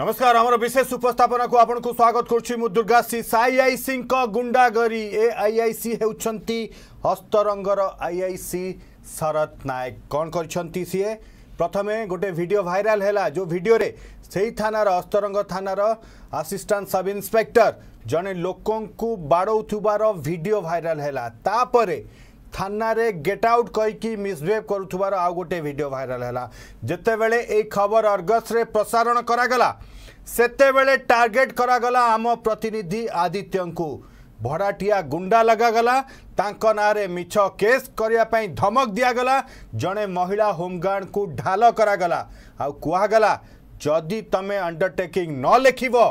નમસ્કાર અમારો વિશેષ ઉપસ્થાપનકુ આપણકુ સ્વાગત କରୁଛି ମୁଁ ଦୁର୍ଗା ସିଂ ଆଇଆଇସିଙ୍କ ଗୁଣ୍ଡାଗରି ଏ ଆଇଆଇସି ହେଉଛନ୍ତି ହସ୍ତରଙ୍ଗର ଆଇଆଇସି ଶରତ ନାୟକ କ'ଣ କରିଛନ୍ତି ସିଏ ପ୍ରଥମେ ଗୋଟେ ଭିଡ଼ିଓ ଭାଇରାଲ ହେଲା ଯେଉଁ ଭିଡ଼ିଓରେ ସେଇ ଥାନାର ଅସ୍ତରଙ୍ଗ ଥାନାର ଆସିଷ୍ଟାଣ୍ଟ ସବ୍ ଇନ୍ସପେକ୍ଟର ଜଣେ ଲୋକଙ୍କୁ ବାଡ଼ଉଥିବାର ଭିଡ଼ିଓ ଭାଇରାଲ ହେଲା ତାପରେ থানারে গেট আউট কইকি মিসবিহেভ করুবার আউ গোটে ভিডিও ভাইরাল হল যেতবে এই খবর অর্গসরে প্রসারণ করা গলা ସେତେବେଳେ ଟାର୍ଗେଟ କରାଗଲା ଆମ ପ୍ରତିନିଧି ଆଦିତ୍ୟଙ୍କୁ ଭଡ଼ାଟିଆ ଗୁଣ୍ଡା ଲଗାଗଲା ତାଙ୍କ ନାଁରେ ମିଛ କେସ୍ କରିବା ପାଇଁ ଧମକ ଦିଆଗଲା ଜଣେ ମହିଳା ହୋମଗାର୍ଡ଼ଙ୍କୁ ଢାଲ କରାଗଲା ଆଉ କୁହାଗଲା ଯଦି ତମେ ଅଣ୍ଡରଟେକିଂ ନ ଲେଖିବ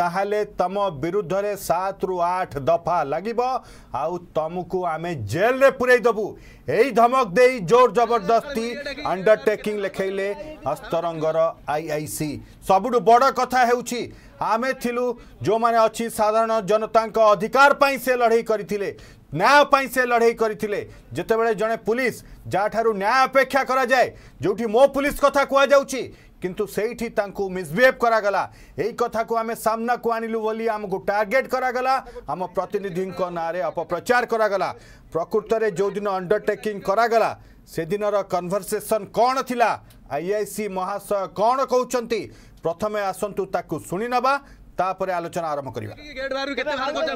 ତାହେଲେ ତମ ବିରୁଦ୍ଧରେ ସାତରୁ ଆଠ ଦଫା ଲାଗିବ ଆଉ ତମକୁ ଆମେ ଜେଲରେ ପୁରେଇ ଦେବୁ ଏଇ ଧମକ ଦେଇ ଜୋର ଜବରଦସ୍ତି ଅଣ୍ଡରଟେକିଂ ଲେଖେଇଲେ ଅସ୍ତରଙ୍ଗର ଆଇଆଇସି ସବୁଠୁ ବଡ଼ କଥା ହେଉଛି ଆମେ ଥିଲୁ ଯେଉଁମାନେ ଅଛି ସାଧାରଣ ଜନତାଙ୍କ ଅଧିକାର ପାଇଁ ସେ ଲଢ଼େଇ କରିଥିଲେ ନ୍ୟାୟ ପାଇଁ ସେ ଲଢ଼େଇ କରିଥିଲେ ଯେତେବେଳେ ଜଣେ ପୁଲିସ ଯାହାଠାରୁ ନ୍ୟାୟ ଅପେକ୍ଷା କରାଯାଏ ଯେଉଁଠି ମୋ ପୁଲିସ କଥା କୁହାଯାଉଛି কিন্তু সেইটি তাঁকু মিসবিহেভ করা করাগলা এই কথাকু আমি সামনা কু আনিলু বলি আমাকে টার্গেট করা করাগলা আম প্রতিনিধি নাঁরে অপপ্রচার করা করাগলা প্রকৃতরে যেদিন অন্ডরটেকিং করাগলা সেদিনর কনভরসেসন কণ লা আইআইসি মহাশয় কণ কৌন প্রথমে আসন্তু তাকে শুনি নবা তাপরে আলোচনা আরম্ভ করিবা গেট বাহির কেতে ভাগ করতে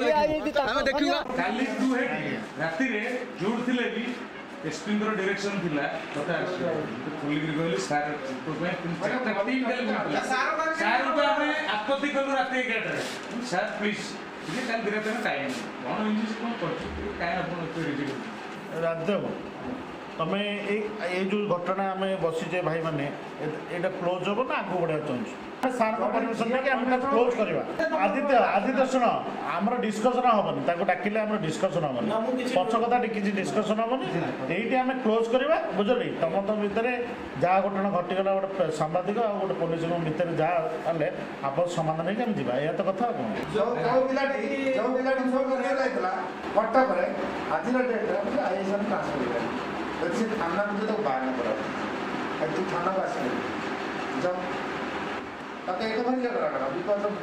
আমি দেখিবা কালি দুহে রাতিরে জোর থিলে বি ଏସ୍ପିଙ୍କର ଡିରେକ୍ସନ୍ ଥିଲା କଥା ଖୋଲିକିରି କହିଲି ସାର୍ ତୋ ପାଇଁ ସାର୍ଙ୍କୁ ଆମେ ଆପତ୍ତି କଲୁ ରାତି ଏଗାରଟାରେ ସାର୍ ପ୍ଲିଜ୍ ଟିକେ କାଲି ଦୁଇ ରାତିରେ ଟାଇମ୍ କ'ଣ ହେଇଛି କ'ଣ କରୁଛୁ କାହିଁ ଆପଣ ଏତେ ରିଜିକ୍ ରାଜଦେବ ତମେ ଏଇ ଏଇ ଯେଉଁ ଘଟଣା ଆମେ ବସିଛେ ଭାଇମାନେ ଏଇଟା କ୍ଲୋଜ୍ ହେବ ନା ଆଗକୁ ବଢ଼ିବାକୁ ଚାହୁଁଛୁ ସାର୍ଙ୍କ ପରମିଶନ ନେଇକି ଆମେ ତାକୁ କ୍ଲୋଜ୍ କରିବା ଆଦିତ୍ୟ ଆଦିତ୍ୟ ଶୁଣ ଆମର ଡିସ୍କସନ୍ ହେବନି ତାଙ୍କୁ ଡାକିଲେ ଆମର ଡିସ୍କସନ୍ ହେବନି ପଛ କଥା କିଛି ଡିସ୍କସନ୍ ହେବନି ଏଇଠି ଆମେ କ୍ଲୋଜ୍ କରିବା ବୁଝିଲି ତମ ତମ ଭିତରେ ଯାହା ଘଟଣା ଘଟିଗଲା ଗୋଟେ ସାମ୍ବାଦିକ ଆଉ ଗୋଟେ ପୋଲିସଙ୍କ ଭିତରେ ଯାହା ହେଲେ ଆପଣ ସମାଧାନ ହେଇକି ଆମେ ଯିବା ଏହା ତ କଥା ଆଉ କ'ଣ କଟକରେ ଆଜିର ଡେଟ୍ରେ ଆଇଏସ୍ଆର୍ ପାସ୍ କରିପାରିବେ হচ্ছে ঠান্ডার মধ্যে তো বায়না করা একটু ঠান্ডা বাঁচবে যাও তাকে একেবারে জায়গা রাখা না বিকজ অফ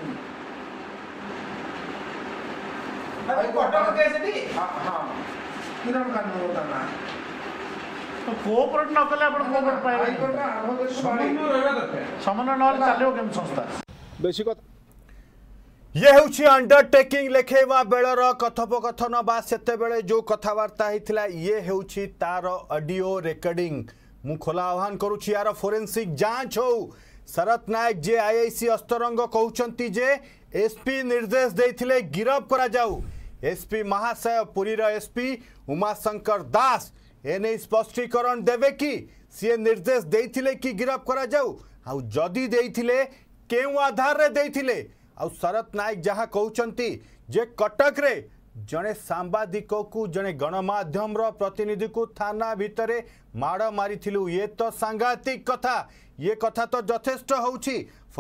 किरण कानून होता ना कोऑपरेट न कले आपण कोऑपरेट ये हूँ अंडरटेकिंग लेखेवा बेलर कथोपकथन वत जो कथबार्ता होता ये हूँ तार अडियो रेकर्डिंग खोला आह्वान करुच्ची यार फोरेन्सिक जांच हो शरत नायक जे आई आई सी अस्तरंग कहते जे एसपी निर्देश देते गिरफ कराऊ एसपी महाशय पुरीर एसपी उमाशंकर दास एने स्पष्टीकरण देवे कि सी निर्देश देते कि गिरफ्त कराऊ आदि के आधार में देते आउ शरत नायक जहाँ कि कटके जन साम्बादिक जन गणमाम र प्रतिनिधिको थान भित्र माड मरि ये त साङातिक कथा ये कथा यता तथेष्ट हौ विरोध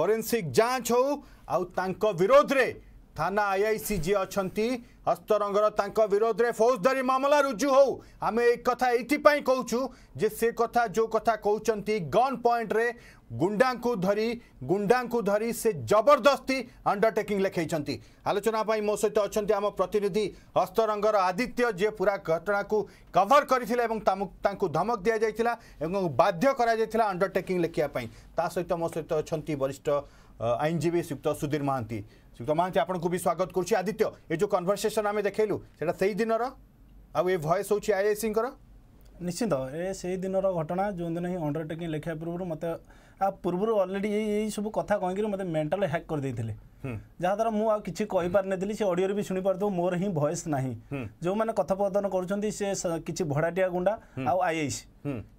फरेनसिक थाना आई आई सी थान आइआइसिए हस्तरंगर हस्तरङ्गर विरोध विरोधले फौजदारी मामला रुजु हो आमे एक कथा से कथा जो कथा कि गन पोइन्ट ଗୁଣ୍ଡାଙ୍କୁ ଧରି ଗୁଣ୍ଡାଙ୍କୁ ଧରି ସେ ଜବରଦସ୍ତି ଅଣ୍ଡରଟେକିଂ ଲେଖାଇଛନ୍ତି ଆଲୋଚନା ପାଇଁ ମୋ ସହିତ ଅଛନ୍ତି ଆମ ପ୍ରତିନିଧି ହସ୍ତରଙ୍ଗର ଆଦିତ୍ୟ ଯିଏ ପୁରା ଘଟଣାକୁ କଭର କରିଥିଲେ ଏବଂ ତାଙ୍କୁ ଧମକ ଦିଆଯାଇଥିଲା ଏବଂ ବାଧ୍ୟ କରାଯାଇଥିଲା ଅଣ୍ଡରଟେକିଂ ଲେଖିବା ପାଇଁ ତା ସହିତ ମୋ ସହିତ ଅଛନ୍ତି ବରିଷ୍ଠ ଆଇନଜୀବୀ ଶ୍ରୀଯୁକ୍ତ ସୁଧୀର ମହାନ୍ତି ଶ୍ରୀଯୁକ୍ତ ମହାନ୍ତି ଆପଣଙ୍କୁ ବି ସ୍ୱାଗତ କରୁଛି ଆଦିତ୍ୟ ଏ ଯେଉଁ କନଭରସେସନ୍ ଆମେ ଦେଖେଇଲୁ ସେଇଟା ସେଇ ଦିନର ଆଉ ଏ ଭଏସ୍ ହେଉଛି ଆଇଆଇସିଙ୍କର ନିଶ୍ଚିନ୍ତ ଏ ସେଇ ଦିନର ଘଟଣା ଯେଉଁଦିନ ହିଁ ଅଣ୍ଡରଟେକିଂ ଲେଖିବା ପୂର୍ବରୁ ମୋତେ ତା ପୂର୍ବରୁ ଅଲରେଡ଼ି ଏଇ ଏଇ ସବୁ କଥା କହିକିରି ମୋତେ ମେଣ୍ଟାଲ ହ୍ୟାକ୍ କରିଦେଇଥିଲେ ଯାହାଦ୍ୱାରା ମୁଁ ଆଉ କିଛି କହିପାରିନଥିଲି ସେ ଅଡ଼ିଓରେ ବି ଶୁଣିପାରୁଥିବ ମୋର ହିଁ ଭଏସ୍ ନାହିଁ ଯେଉଁମାନେ କଥୋପକଥନ କରୁଛନ୍ତି ସେ କିଛି ଭଡ଼ାଟିଆ ଗୁଣ୍ଡା ଆଉ ଆଇଆଇସି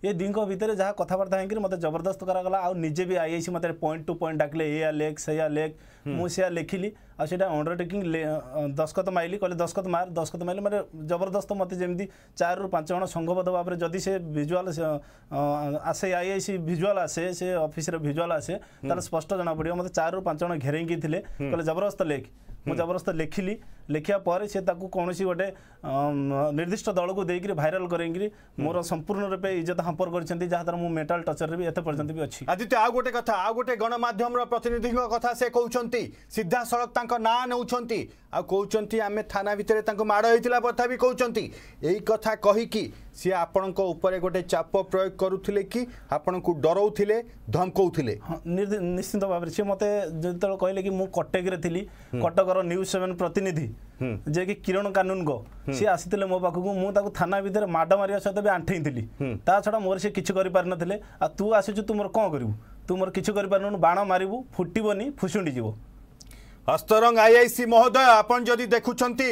ଏ ଦୁଇଙ୍କ ଭିତରେ ଯାହା କଥାବାର୍ତ୍ତା ହେଇକିରି ମୋତେ ଜବରଦସ୍ତ କରାଗଲା ଆଉ ନିଜେ ବି ଆଇଆଇସି ମୋତେ ପଏଣ୍ଟ ଟୁ ପଏଣ୍ଟ ଡାକିଲେ ଏଇଆ ଲେକ୍ ସେଇଆ ଲେକ୍ म माइली आउँटा अडरटेकिङ दस्तकत मलि कहिले दस्तकत मर् दसत मैले म जबरदस्त मते जे चार रु पाँचजना सङ्घबद्ध भएर जिम्मेसी भिजुवा भिजुवाेस अफिस भिजुवा आसे त स्पष्ट जना पडेको म चारु पाँचजना घेराइक थिए कहिले जबरदस्त लेख म जबरस्त लेखि लेखियापर सिक्किम कौसिस गए निर्ष्ट दलको दिकि भइराल गरेक म सम्पूर्ण रूप इज्जत हम्पर गरिन्छ मु मेटल टचर एन्टी आदित्य आउँ गए गए गणमाम प्रतिनिधि कथा सेचे सिधासँग त नहाँ नउँछ आउँछ आमे थान भित्र माड हुन्छ यही कथा सी आपण गोटे चाप प्रयोग करुले कि आपण को डराउले धमकाउले हाँ, निश्चित भाव से मत जो कहले कि मुझे कटक थी कटकर न्यूज सेवेन प्रतिनिधि हम्म। जे कि किरण कानून को हम्म। सी आसते मो पाखक मुझे थाना भितर मड मार सहित भी आंठे थी ता छड़ा मोर सी कि करपारी आ तू आस तू मोर कौन करू तू मोर किसी बाण मारू फुटबनी फुसुंडी जीव आई सी महोदय आपण जदि देखुंट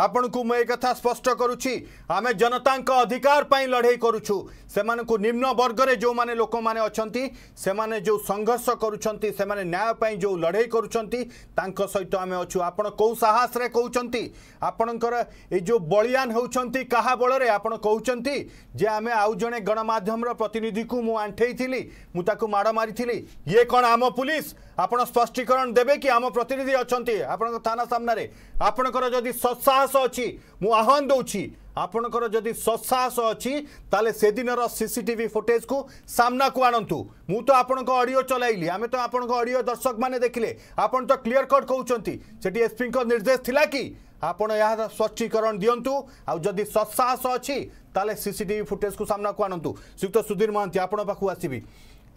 ଆପଣଙ୍କୁ ମୁଁ ଏ କଥା ସ୍ପଷ୍ଟ କରୁଛି ଆମେ ଜନତାଙ୍କ ଅଧିକାର ପାଇଁ ଲଢ଼େଇ କରୁଛୁ ସେମାନଙ୍କୁ ନିମ୍ନ ବର୍ଗରେ ଯେଉଁମାନେ ଲୋକମାନେ ଅଛନ୍ତି ସେମାନେ ଯେଉଁ ସଂଘର୍ଷ କରୁଛନ୍ତି ସେମାନେ ନ୍ୟାୟ ପାଇଁ ଯେଉଁ ଲଢ଼େଇ କରୁଛନ୍ତି ତାଙ୍କ ସହିତ ଆମେ ଅଛୁ ଆପଣ କେଉଁ ସାହସରେ କହୁଛନ୍ତି ଆପଣଙ୍କର ଏଇ ଯେଉଁ ବଳିଆନ ହେଉଛନ୍ତି କାହା ବଳରେ ଆପଣ କହୁଛନ୍ତି ଯେ ଆମେ ଆଉ ଜଣେ ଗଣମାଧ୍ୟମର ପ୍ରତିନିଧିକୁ ମୁଁ ଆଣ୍ଠେଇଥିଲି ମୁଁ ତାକୁ ମାଡ଼ ମାରିଥିଲି ଇଏ କ'ଣ ଆମ ପୁଲିସ ଆପଣ ସ୍ପଷ୍ଟୀକରଣ ଦେବେ କି ଆମ ପ୍ରତିନିଧି ଅଛନ୍ତି ଆପଣଙ୍କ ଥାନା ସାମ୍ନାରେ ଆପଣଙ୍କର ଯଦି ସତ୍ସାହ ସତ୍ସାହସ ଅଛି ମୁଁ ଆହ୍ୱାନ ଦେଉଛି ଆପଣଙ୍କର ଯଦି ସତ୍ସାହସ ଅଛି ତାହେଲେ ସେଦିନର ସିସିଟିଭି ଫୁଟେଜକୁ ସାମ୍ନାକୁ ଆଣନ୍ତୁ ମୁଁ ତ ଆପଣଙ୍କ ଅଡ଼ିଓ ଚଲାଇଲି ଆମେ ତ ଆପଣଙ୍କ ଅଡ଼ିଓ ଦର୍ଶକମାନେ ଦେଖିଲେ ଆପଣ ତ କ୍ଲିଅର କଟ୍ କହୁଛନ୍ତି ସେଠି ଏସ୍ପିଙ୍କ ନିର୍ଦ୍ଦେଶ ଥିଲା କି ଆପଣ ଏହାର ସ୍ୱଚ୍ଛୀକରଣ ଦିଅନ୍ତୁ ଆଉ ଯଦି ସତ୍ସାହସ ଅଛି ତାହେଲେ ସିସିଟିଭି ଫୁଟେଜକୁ ସାମ୍ନାକୁ ଆଣନ୍ତୁ ଶ୍ରୀଯୁକ୍ତ ସୁଧୀର ମହାନ୍ତି ଆପଣଙ୍କ ପାଖକୁ ଆସିବି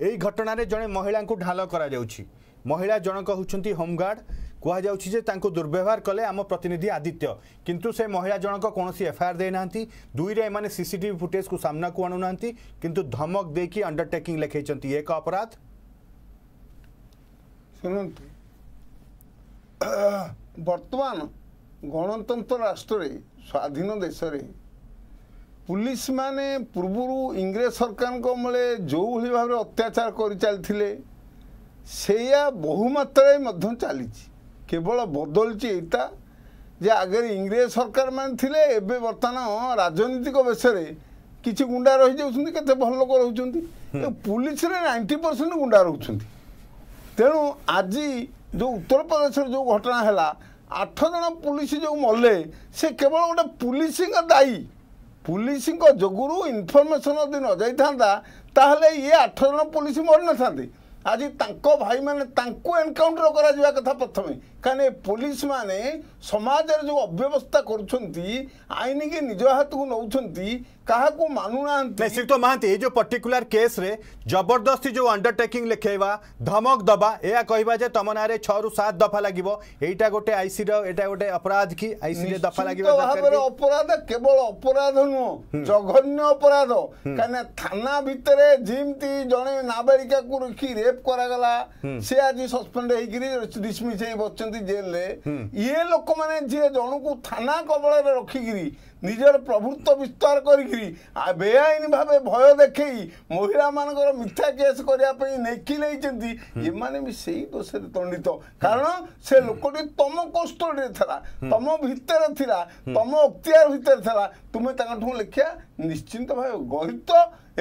ଏହି ଘଟଣାରେ ଜଣେ ମହିଳାଙ୍କୁ ଢାଲ କରାଯାଉଛି ମହିଳା ଜଣକ ହେଉଛନ୍ତି ହୋମଗାର୍ଡ଼ कहु दुर्व्यवहार कले आम प्रतिनिधि आदित्य किंतु से महिला जनक कौन एफआईआर देना दुई में सीसीटीवी फुटेज को सामना को आणुना किंतु धमक देकी अंडरटेकिंग लिखे एक अपराध बर्तमान गणतंत्र राष्ट्र स्वाधीन देश पुलिस मैंने पूर्व इंग्रेज सरकार को मेले जो भाव अत्याचार कर चलते से बहुमत चली কেবল বদলছে এটা যে আগে ইংরেজ সরকার মানে লে এবে বর্তমান রাজনৈতিক বেশে কিছু গুন্ডা রহিযাচ্ছেন কত ভাল লোক রয়েছেন পুলিশের নাইনটি পরসেন্ট গুন্ডা রয়েছেন তেমন আজ যে উত্তরপ্রদেশের যে ঘটনা হল আঠ জন পুলিশ যে মলে সে কেবল গোটে পুলিশ দায়ী পুলিশ যোগুর ইনফরমেসন যদি নযাই থাকে তাহলে ইয়ে আঠ জন পুলিশ মরি নথাতে আজি তাঁক মানে তাঁকু এনকাউন্টর করা কথা প্রথমে खाने पुलिस माने समाज जो अव्यवस्था कर आईन के निज हाथ को नौकरी मानुना श्री तो महां ये पर्टिकुलर केस रे जबरदस्ती जो अंडरटेकिंग लिखेवा धमक दबा या कहवा जो ना छु सात दफा लगे ये गोटे आईसी रहा गोटे अपराध कि आईसी दफा लगे अपराध केवल अपराध नुह जघन्य अपराध कहीं थाना भितर जमी जड़े नाबालिका को रखी रेप करा सी आज सस्पेड होकर डिसमिस्ट ଯାଉଛନ୍ତି ଜେଲରେ ଇଏ ଲୋକମାନେ ଯିଏ ଜଣକୁ ଥାନା କବଳରେ ରଖିକିରି ନିଜର ପ୍ରଭୁତ୍ୱ ବିସ୍ତାର କରିକିରି ବେଆଇନ ଭାବେ ଭୟ ଦେଖେଇ ମହିଳାମାନଙ୍କର ମିଥ୍ୟା କେସ୍ କରିବା ପାଇଁ ନେଇକି ନେଇଛନ୍ତି ଏମାନେ ବି ସେଇ ଦୋଷରେ ଦଣ୍ଡିତ କାରଣ ସେ ଲୋକଟି ତମ କୋଷ୍ଠରେ ଥିଲା ତମ ଭିତରେ ଥିଲା ତମ ଅକ୍ତିଆର ଭିତରେ ଥିଲା ତୁମେ ତାଙ୍କଠୁ ଲେଖିବା ନିଶ୍ଚିନ୍ତ ଭାବେ ଗହିତ